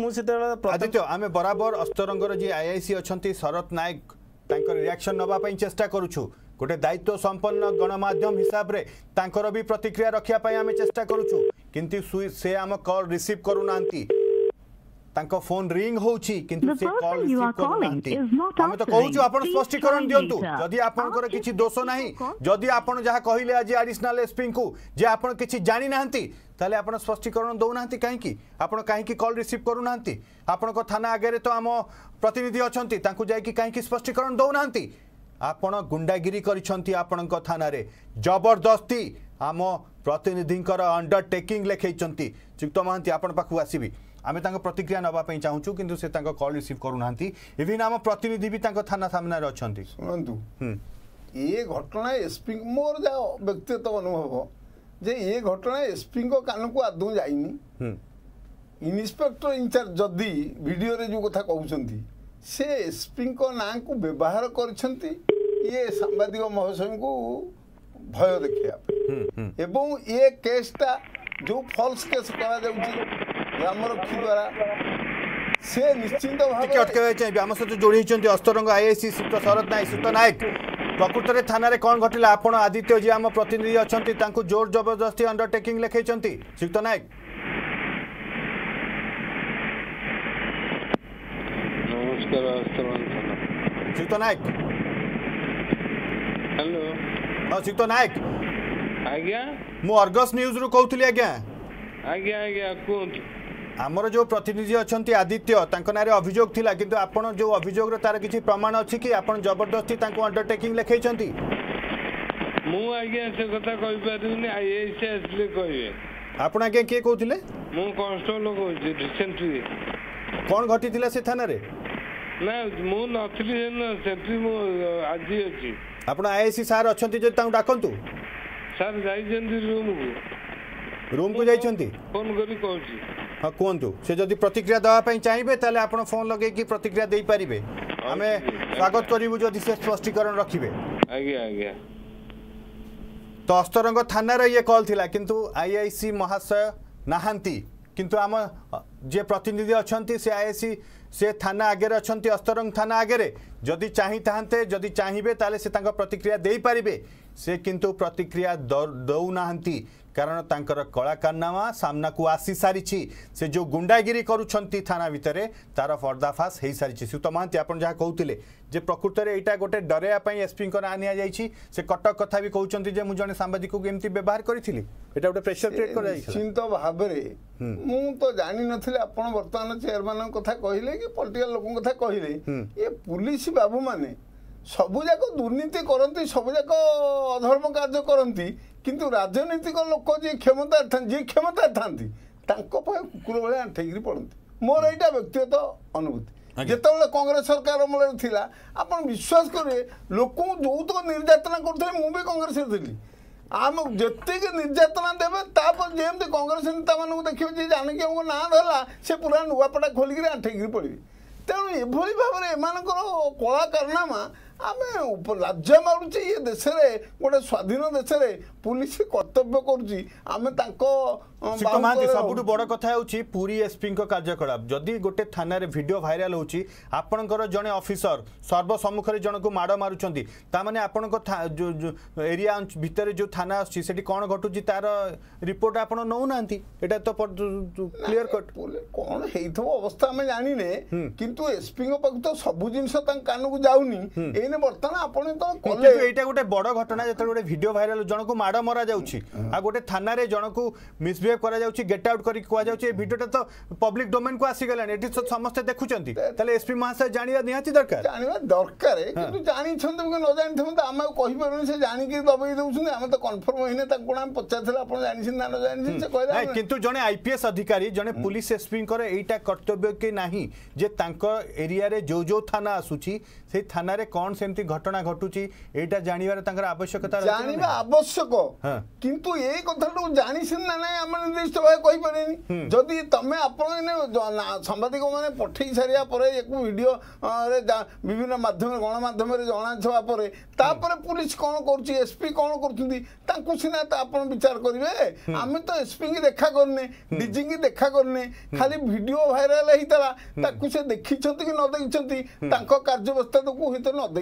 आदित्य बराबर अस्तरङ्गर जि आइआइसी अनि शरत नायक रिएक्शन रियाक्सन नै चेष्टा गर्छु गए द सम्पन्न हिसाब हिसाबले तर प्रतिक्रिया रके चेष्टा गर्छु कि सब कल रिसिभ गर्ुना ତାଙ୍କ ଫୋନ ରିଙ୍ଗ ହଉଛି କିନ୍ତୁ ସେ କଲ ରିସିଭ କରୁନାହାନ୍ତି ଆମେ ତ କହୁଛୁ ଆପଣ ସ୍ପଷ୍ଟୀକରଣ ଦିଅନ୍ତୁ ଯଦି ଆପଣଙ୍କର କିଛି ଦୋଷ ନାହିଁ ଯଦି ଆପଣ ଯାହା କହିଲେ ଆଜି ଆଡିସନାଲ ଏସ୍ପିଙ୍କୁ ଯେ ଆପଣ କିଛି ଜାଣିନାହାନ୍ତି ତାହେଲେ ଆପଣ ସ୍ପଷ୍ଟୀକରଣ ଦେଉନାହାନ୍ତି କାହିଁକି ଆପଣ କାହିଁକି କଲ୍ ରିସିଭ୍ କରୁନାହାନ୍ତି ଆପଣଙ୍କ ଥାନା ଆଗରେ ତ ଆମ ପ୍ରତିନିଧି ଅଛନ୍ତି ତାଙ୍କୁ ଯାଇକି କାହିଁକି ସ୍ପଷ୍ଟୀକରଣ ଦେଉନାହାନ୍ତି ଆପଣ ଗୁଣ୍ଡାଗିରି କରିଛନ୍ତି ଆପଣଙ୍କ ଥାନାରେ ଜବରଦସ୍ତି ଆମ ପ୍ରତିନିଧିଙ୍କର ଅଣ୍ଡରଟେକିଂ ଲେଖେଇଛନ୍ତି ଯୁକ୍ତ ମହାନ୍ତି ଆପଣ ପାଖକୁ ଆସିବି আমি তাঙ্ক প্রতিক্রিয়া নেওয়া চাহুছু কিন্তু সে তাঙ্ক কল রিসিভ করু না ইভিন আমার প্রতিনিধি বি তাঙ্ক থানা সামনায় অনেক শুনতু ইয়ে ঘটনায় এসপি মোর যা ব্যক্তিগত অনুভব যে ইয়ে ঘটনায় এসপিঙ্ক কানকু আদৌ যাইনি ইন্সপেক্টর ইনচার্জ যদি ভিডিওরে যে কথা কৌছন্তি সে এসপিঙ্ক নাঁকু ব্যবহার করছেন্তি ইয়ে সাংবাদিক মহাশয়ঙ্কু ভয় দেখাইয়া এবং ইয়ে কেসটা যে ফলস কেস করা যাচ্ছে ଆମର ଦ୍ୱାରା ସେ ନିଶ୍ଚିନ୍ତ ଭାବେ ଅଟକାଇବା ଚାହିଁବି ଆମ ସହିତ ଯୋଡ଼ି ହୋଇଛନ୍ତି ଅସ୍ତରଙ୍ଗ ଆଇଆଇସି ସୁପ୍ତ ଶରତ ନାୟକ ସୁପ୍ତ ନାୟକ ପ୍ରକୃତରେ ଥାନାରେ କ'ଣ ଘଟିଲା ଆପଣ ଆଦିତ୍ୟ ଯିଏ ଆମ ପ୍ରତିନିଧି ଅଛନ୍ତି ତାଙ୍କୁ ଜୋର ଜବରଦସ୍ତି ଅଣ୍ଡରଟେକିଂ ଲେଖାଇଛନ୍ତି ସୁପ୍ତ ନାୟକ ନମସ୍କାର ସୁପ୍ତ ନାୟକ ହ୍ୟାଲୋ ହଁ ସୁପ୍ତ ନାୟକ ଆଜ୍ଞା ମୁଁ ଅର୍ଗସ୍ ନ୍ୟୁଜ୍ରୁ କହୁଥିଲି ଆଜ୍ଞା ଆଜ୍ଞା ଆଜ୍ଞା କୁହନ୍ତୁ ଆମର ଯେଉଁ ପ୍ରତିନିଧି ଅଛନ୍ତି ଆଦିତ୍ୟ ତାଙ୍କ ନାଁରେ ଅଭିଯୋଗ ଥିଲା କିନ୍ତୁ ଆପଣ ଯେଉଁ ଅଭିଯୋଗର ତାର କିଛି ପ୍ରମାଣ ଅଛି କି ଆପଣ ଜବରଦସ୍ତି ତାଙ୍କୁ ଅଣ୍ଡରଟେକିଂ ଲେଖେଇଛନ୍ତି ମୁଁ ଆଜ୍ଞା ସେ କଥା କହିପାରିବିନି ଆଇଆଇସି ଆସିଲେ କହିବେ ଆପଣ ଆଜ୍ଞା କିଏ କହୁଥିଲେ ମୁଁ କନଷ୍ଟେବଲ କହୁଛି ରିସେଣ୍ଟଲି କ'ଣ ଘଟିଥିଲା ସେ ଥାନାରେ ନା ମୁଁ ନଥିଲି ସେଠି ମୁଁ ଆଜି ଅଛି ଆପଣ ଆଇଆଇସି ସାର୍ ଅଛନ୍ତି ଯଦି ତାଙ୍କୁ ଡାକନ୍ତୁ ସାର୍ ଯାଇଛନ୍ତି ରୁମ୍କୁ ରୁମ୍କୁ ଯାଇଛନ୍ତି ଫୋନ୍ କରି କହୁଛି हाँ कहतु से जदि प्रतिक्रिया देवाई चाहिए तेल आप फोन लगे कि प्रतिक्रिया दे पारे आम स्वागत करूँ जदि से स्पष्टीकरण रखिए तो अस्तरंग थानार ये कल आई किंतु आईआईसी महाशय नहांती किंतु आम जे प्रतिनिधि अच्छा से आईआईसी से थाना आगे अच्छा अस्तरंग थाना आगे जदि चाही जदि चाहिए तेल से प्रतिक्रिया दे पारे से किंतु प्रतिक्रिया दौना কারণ তাঁর কলাকারনামা সামনাকু আসি সারিছি সে যে গুন্ডাগিরি করছেন থানা ভিতরে তার পর্দাফাশ হয়ে সারিছে সুত মহান্তি আপনার যা কৌলে যে প্রকৃতরে এইটা গোটে ডরাইয়া এসপি না নিয়া যাই সে কটক কথা বি কৌন যে মু জনে সাংবাদিক এমতি ব্যবহার করেছিলি এটা গোটে প্রেসর ক্রিয়েট করা নিশ্চিন্ত ভাবে মু তো জানি নথিলে আপন বর্তমান চেয়ারম্যান কথা কহিলে কি পলিটিকাল লোক কথা কহিলে এ পুলিশ বাবু মানে ସବୁଯାକ ଦୁର୍ନୀତି କରନ୍ତି ସବୁଯାକ ଅଧର୍ମ କାର୍ଯ୍ୟ କରନ୍ତି କିନ୍ତୁ ରାଜନୈତିକ ଲୋକ ଯିଏ କ୍ଷମତାରେ ଥାନ୍ତି ଯିଏ କ୍ଷମତାରେ ଥାନ୍ତି ତାଙ୍କ ପାଇଁ କୁକୁର ଭଳିଆ ଆଣ୍ଠେଇକିରି ପଡ଼ନ୍ତି ମୋର ଏଇଟା ବ୍ୟକ୍ତିଗତ ଅନୁଭୂତି ଯେତେବେଳେ କଂଗ୍ରେସ ସରକାର ଅମଳରେ ଥିଲା ଆପଣ ବିଶ୍ୱାସ କରିବେ ଲୋକଙ୍କୁ ଯୌତୁକ ନିର୍ଯାତନା କରୁଥିଲେ ମୁଁ ବି କଂଗ୍ରେସରେ ଥିଲି ଆମ ଯେତିକି ନିର୍ଯାତନା ଦେବେ ତାପରେ ଯେମିତି କଂଗ୍ରେସ ନେତାମାନଙ୍କୁ ଦେଖିବେ ଯେ ଜାଣିକି ଆମକୁ ନାଁ ଧରିଲା ସେ ପୁରା ନୂଆପଟା ଖୋଲିକିରି ଆଣ୍ଠେଇକିରି ପଡ଼ିବେ ତେଣୁ ଏଭଳି ଭାବରେ ଏମାନଙ୍କର କଳା କାରନାମା ଆମେ ଲାଜ ମାରୁଛେ ଏ ଦେଶରେ ଗୋଟେ ସ୍ୱାଧୀନ ଦେଶରେ ପୁଲିସ କର୍ତ୍ତବ୍ୟ କରୁଛି ଆମେ ତାଙ୍କ ମହାନ୍ତି ସବୁଠୁ ବଡ଼ କଥା ହେଉଛି ପୁରୀ ଏସ୍ପିଙ୍କ କାର୍ଯ୍ୟକଳାପ ଯଦି ଗୋଟେ ଥାନାରେ ଭିଡ଼ିଓ ଭାଇରାଲ ହେଉଛି ଆପଣଙ୍କର ଜଣେ ଅଫିସର ସର୍ବସମ୍ମୁଖରେ ଜଣକୁ ମାଡ଼ ମାରୁଛନ୍ତି ତାମାନେ ଆପଣଙ୍କ ଏରିଆ ଭିତରେ ଯେଉଁ ଥାନା ଆସୁଛି ସେଠି କ'ଣ ଘଟୁଛି ତାର ରିପୋର୍ଟ ଆପଣ ନେଉନାହାନ୍ତି ଏଇଟା ତ କ୍ଲିୟର କଟ୍ କ'ଣ ହେଇଥିବ ଅବସ୍ଥା ଆମେ ଜାଣିନେ କିନ୍ତୁ ଏସ୍ପିଙ୍କ ପାଖକୁ ତ ସବୁ ଜିନିଷ ତାଙ୍କ କାନକୁ ଯାଉନି ଏଇ ହେଇନି ବର୍ତ୍ତମାନ ଆପଣ ତ କଲେ ଏଇଟା ଗୋଟେ ବଡ଼ ଘଟଣା ଯେତେବେଳେ ଗୋଟେ ଭିଡ଼ିଓ ଭାଇରାଲ ଜଣକୁ ମାଡ଼ ମରାଯାଉଛି ଆଉ ଗୋଟେ ଥାନାରେ ଜଣକୁ ମିସବିହେଭ କରାଯାଉଛି ଗେଟ୍ ଆଉଟ୍ କରିକି କୁହାଯାଉଛି ଏ ଭିଡ଼ିଓଟା ତ ପବ୍ଲିକ ଡୋମେନକୁ ଆସିଗଲାଣି ଏଠି ସମସ୍ତେ ଦେଖୁଛନ୍ତି ତାହେଲେ ଏସ୍ପି ମହାଶୟ ଜାଣିବା ନିହାତି ଦରକାର ଜାଣିବା ଦରକାର କିନ୍ତୁ ଜାଣିଛନ୍ତି ନ ଜାଣିଥିବେ ତ ଆମେ ଆଉ କହିପାରୁନି ସେ ଜାଣିକି ଦବେଇ ଦେଉଛନ୍ତି ଆମେ ତ କନଫର୍ମ ହେଇନି ତାଙ୍କୁ କ'ଣ ଆମେ ପଚାରିଥିଲେ ଆପଣ ଜାଣିଛନ୍ତି ନା ନ ଜାଣିଛନ୍ତି ସେ କହିଲେ କିନ୍ତୁ ଜଣେ ଆଇପିଏସ୍ ଅଧିକାରୀ ଜଣେ ପୁଲିସ ଏସ୍ପିଙ୍କର ଏଇଟା କର୍ତ୍ତବ୍ୟ କି ନାହିଁ ଯେ ତାଙ୍କ ଏରିଆରେ ଯେଉଁ ଯେଉଁ ଥାନା ଆସୁଛି ସେଇ ଥାନାରେ କ'ଣ সেমতি ঘটনা ঘটুচি এটা জানিবার তাঙ্কর আবশ্যকতা জানিবা আবশ্যক কিন্তু এই কথাটা জানিছেন না নাই আমরা নির্দিষ্ট ভাবে কই কইপারেনি যদি তুমি আপন সাংবাদিক মানে পঠাই সারিয়া পরে একু ভিডিও রে বিভিন্ন মাধ্যমে গণমাধ্যমে জনাছবা পরে তারপরে পুলিশ কোন করছি এসপি কোন করছেন তাঁকু সিনা তা আপন বিচার করিবে আমি তো এসপি কি দেখা করনে ডিজি কি দেখা করনে খালি ভিডিও ভাইরাল হইতলা তাঁকু সে দেখিছন্তি কি ন দেখিছন্তি তো কার্যব্যস্ততাকু হয়তো ন দে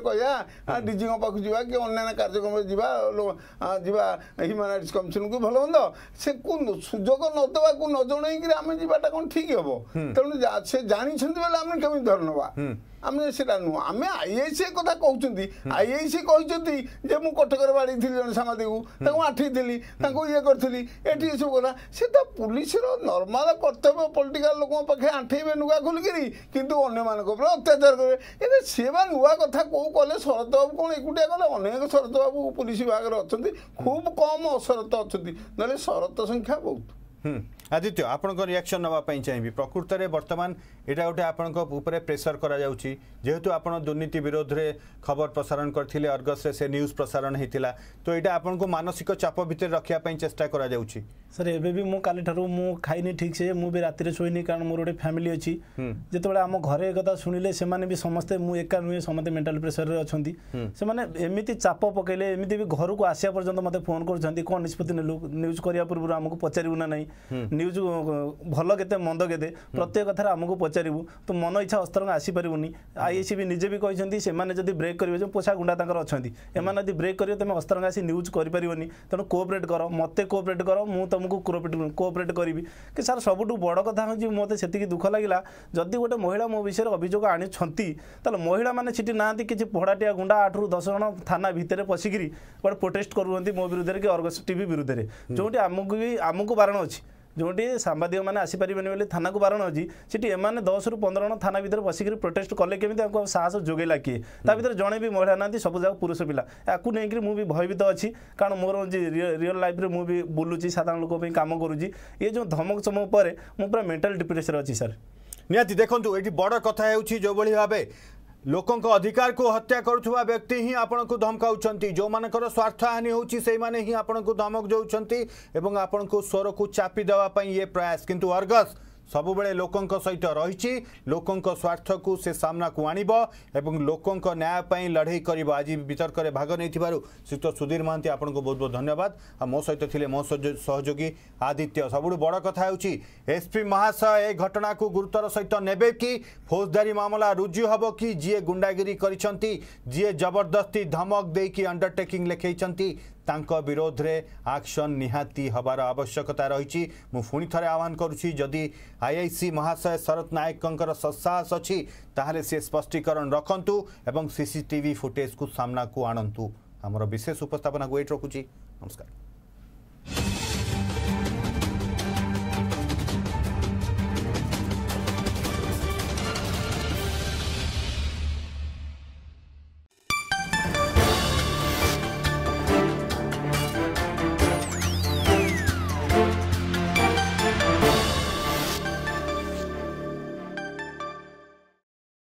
କହିବା ଡିଜିଙ୍କ ପାଖକୁ ଯିବା କି ଅନ୍ୟାନ୍ୟ କାର୍ଯ୍ୟକ୍ରମରେ ଯିବା ଯିବା ହ୍ୟୁମାନ୍ ରାଇଟ୍ସ କମିଶନକୁ ଭଲ ମନ୍ଦ ସେ ସୁଯୋଗ ନ ଦେବାକୁ ନ ଜଣେଇକିରି ଆମେ ଯିବାଟା କ'ଣ ଠିକ୍ ହେବ ତେଣୁ ସେ ଜାଣିଛନ୍ତି ବୋଲେ ଆମେ କେମିତି ଧରି ନେବା ଆମେ ସେଇଟା ନୁହଁ ଆମେ ଆଇଆଇସି କଥା କହୁଛନ୍ତି ଆଇଆଇସି କହିଛନ୍ତି ଯେ ମୁଁ କଟକରେ ବାଡ଼େଇଥିଲି ଜଣେ ସାମ୍ବାଦିକକୁ ତାଙ୍କୁ ଆଣ୍ଠେଇଥିଲି ତାଙ୍କୁ ଇଏ କରିଥିଲି ଏଠି ଏସବୁ କଥା ସେ ତ ପୁଲିସର ନର୍ମାଲ କର୍ତ୍ତବ୍ୟ ପଲିଟିକାଲ ଲୋକଙ୍କ ପାଖେ ଆଣ୍ଠେଇବେ ନୁଗା ଖୋଲିକିରି କିନ୍ତୁ ଅନ୍ୟମାନଙ୍କ ଉପରେ ଅତ୍ୟାଚାର କରିବେ ଏବେ ସେ ବା ନୂଆ କଥା କେଉଁ କଲେ ଶରତ ବାବୁ କ'ଣ ଏକୁଟିଆ କଲେ ଅନେକ ଶରତ ବାବୁ ପୁଲିସ ବିଭାଗରେ ଅଛନ୍ତି ଖୁବ୍ କମ୍ ଅସରତ ଅଛନ୍ତି ନହେଲେ ଶରତ ସଂଖ୍ୟା ବହୁତ ଆଦିତ୍ୟ ଆପଣଙ୍କ ରିଆକ୍ସନ୍ ନେବା ପାଇଁ ଚାହିଁବି ପ୍ରକୃତରେ ବର୍ତ୍ତମାନ ଏଇଟା ଗୋଟେ ଆପଣଙ୍କ ଉପରେ ପ୍ରେସର କରାଯାଉଛି ଯେହେତୁ ଆପଣ ଦୁର୍ନୀତି ବିରୋଧରେ ଖବର ପ୍ରସାରଣ କରିଥିଲେ ଅର୍ଗସରେ ସେ ନ୍ୟୁଜ୍ ପ୍ରସାରଣ ହେଇଥିଲା ତ ଏଇଟା ଆପଣଙ୍କୁ ମାନସିକ ଚାପ ଭିତରେ ରଖିବା ପାଇଁ ଚେଷ୍ଟା କରାଯାଉଛି ସାର୍ ଏବେ ବି ମୁଁ କାଲିଠାରୁ ମୁଁ ଖାଇନି ଠିକ୍ ସେ ମୁଁ ବି ରାତିରେ ଶୋଇନି କାରଣ ମୋର ଗୋଟେ ଫ୍ୟାମିଲି ଅଛି ଯେତେବେଳେ ଆମ ଘରେ ଏକଥା ଶୁଣିଲେ ସେମାନେ ବି ସମସ୍ତେ ମୁଁ ଏକା ନୁହେଁ ସମସ୍ତେ ମେଣ୍ଟାଲ ପ୍ରେସରରେ ଅଛନ୍ତି ସେମାନେ ଏମିତି ଚାପ ପକାଇଲେ ଏମିତି ବି ଘରକୁ ଆସିବା ପର୍ଯ୍ୟନ୍ତ ମୋତେ ଫୋନ୍ କରୁଛନ୍ତି କ'ଣ ନିଷ୍ପତ୍ତି ନେଲୁ ନ୍ୟୁଜ୍ କରିବା ପୂର୍ବରୁ ଆମକୁ ପଚାରିବୁ ନା ନାହିଁ ନ୍ୟୁଜ୍ ଭଲ କେତେ ମନ୍ଦ କେତେ ପ୍ରତ୍ୟେକ କଥାରେ ଆମକୁ ପଚାରିବୁ ତ ମନ ଇଚ୍ଛା ଅସ୍ତ୍ରଙ୍କ ଆସିପାରିବୁନି ଆଇଏସି ବି ନିଜେ ବି କହିଛନ୍ତି ସେମାନେ ଯଦି ବ୍ରେକ୍ କରିବେ ଯେଉଁ ପୋଷା ଗୁଣ୍ଡା ତାଙ୍କର ଅଛନ୍ତି ଏମାନେ ଯଦି ବ୍ରେକ୍ କରିବେ ତୁମେ ଅସ୍ତ୍ରଙ୍କ ଆସି ନ୍ୟୁଜ୍ କରିପାରିବନି ତେଣୁ କୋପରେଟ୍ କର ମୋତେ କୋପରେଟ୍ କର ମୁଁ ତୁମକୁ କୋପରେଟ୍ କୋପରେଟ୍ କରିବି କି ସାର୍ ସବୁଠୁ ବଡ଼ କଥା ହେଉଛି ମୋତେ ସେତିକି ଦୁଃଖ ଲାଗିଲା ଯଦି ଗୋଟେ ମହିଳା ମୋ ବିଷୟରେ ଅଭିଯୋଗ ଆଣିଛନ୍ତି ତାହେଲେ ମହିଳାମାନେ ସେଠି ନାହାନ୍ତି କିଛି ପହଡ଼ାଟିଆ ଗୁଣ୍ଡା ଆଠରୁ ଦଶ ଜଣ ଥାନା ଭିତରେ ପଶିକିରି ଗୋଟେ ପ୍ରୋଟେଷ୍ଟ କରୁଛନ୍ତି ମୋ ବିରୁଦ୍ଧରେ କି ଅର୍ଗସ ଟିଭି ବିରୁଦ୍ଧରେ ଯେଉଁଠି ଆମକୁ ବି ଆମକୁ ବାରଣ ଅଛି ଯେଉଁଠି ସାମ୍ବାଦିକମାନେ ଆସିପାରିବେନି ବୋଲି ଥାନାକୁ ବାରଣ ଅଛି ସେଠି ଏମାନେ ଦଶରୁ ପନ୍ଦର ଜଣ ଥାନା ଭିତରେ ବସିକରି ପ୍ରୋଟେଷ୍ଟ କଲେ କେମିତି ଆମକୁ ସାହସ ଯୋଗାଇଲା କିଏ ତା ଭିତରେ ଜଣେ ବି ମହିଳା ନାହାନ୍ତି ସବୁଯାକ ପୁରୁଷ ପିଲା ୟାକୁ ନେଇକରି ମୁଁ ବି ଭୟଭୀତ ଅଛି କାରଣ ମୋର ରିଅଲ ଲାଇଫ୍ରେ ମୁଁ ବି ବୁଲୁଛି ସାଧାରଣ ଲୋକ ପାଇଁ କାମ କରୁଛି ଏ ଯେଉଁ ଧମକ ଚମକ ପରେ ମୁଁ ପୁରା ମେଣ୍ଟାଲ ଡିପ୍ରେସନ୍ରେ ଅଛି ସାର୍ ନିହାତି ଦେଖନ୍ତୁ ଏଠି ବଡ଼ କଥା ହେଉଛି ଯେଉଁଭଳି ଭାବେ लोकों अधिकार को हत्या करुवा व्यक्ति ही आपण को धमकाउं जो मान स्वार्थ हानि होने ही आपण को धमक दौर आपण को स्वर को चापी देवाई ये प्रयास किंतु अर्गस्ट ସବୁବେଳେ ଲୋକଙ୍କ ସହିତ ରହିଛି ଲୋକଙ୍କ ସ୍ୱାର୍ଥକୁ ସେ ସାମ୍ନାକୁ ଆଣିବ ଏବଂ ଲୋକଙ୍କ ନ୍ୟାୟ ପାଇଁ ଲଢ଼େଇ କରିବ ଆଜି ବିତର୍କରେ ଭାଗ ନେଇଥିବାରୁ ଶ୍ରୀଯୁକ୍ତ ସୁଧୀର ମହାନ୍ତି ଆପଣଙ୍କୁ ବହୁତ ବହୁତ ଧନ୍ୟବାଦ ଆଉ ମୋ ସହିତ ଥିଲେ ମୋ ସହଯୋଗୀ ଆଦିତ୍ୟ ସବୁଠୁ ବଡ଼ କଥା ହେଉଛି ଏସ୍ପି ମହାଶୟ ଏ ଘଟଣାକୁ ଗୁରୁତ୍ୱର ସହିତ ନେବେ କି ଫୌଜଦାରୀ ମାମଲା ରୁଜୁ ହେବ କି ଯିଏ ଗୁଣ୍ଡାଗିରି କରିଛନ୍ତି ଯିଏ ଜବରଦସ୍ତି ଧମକ ଦେଇକି ଅଣ୍ଡରଟେକିଂ ଲେଖେଇଛନ୍ତି ତାଙ୍କ ବିରୋଧରେ ଆକ୍ସନ୍ ନିହାତି ହେବାର ଆବଶ୍ୟକତା ରହିଛି ମୁଁ ପୁଣି ଥରେ ଆହ୍ୱାନ କରୁଛି ଯଦି ଆଇ ଆଇ ସି ମହାଶୟ ଶରତ ନାୟକଙ୍କର ସତ୍ସାହସ ଅଛି ତାହେଲେ ସେ ସ୍ପଷ୍ଟୀକରଣ ରଖନ୍ତୁ ଏବଂ ସି ସି ଟିଭି ଫୁଟେଜ୍କୁ ସାମ୍ନାକୁ ଆଣନ୍ତୁ ଆମର ବିଶେଷ ଉପସ୍ଥାପନାକୁ ୱେଟ୍ ରଖୁଛି ନମସ୍କାର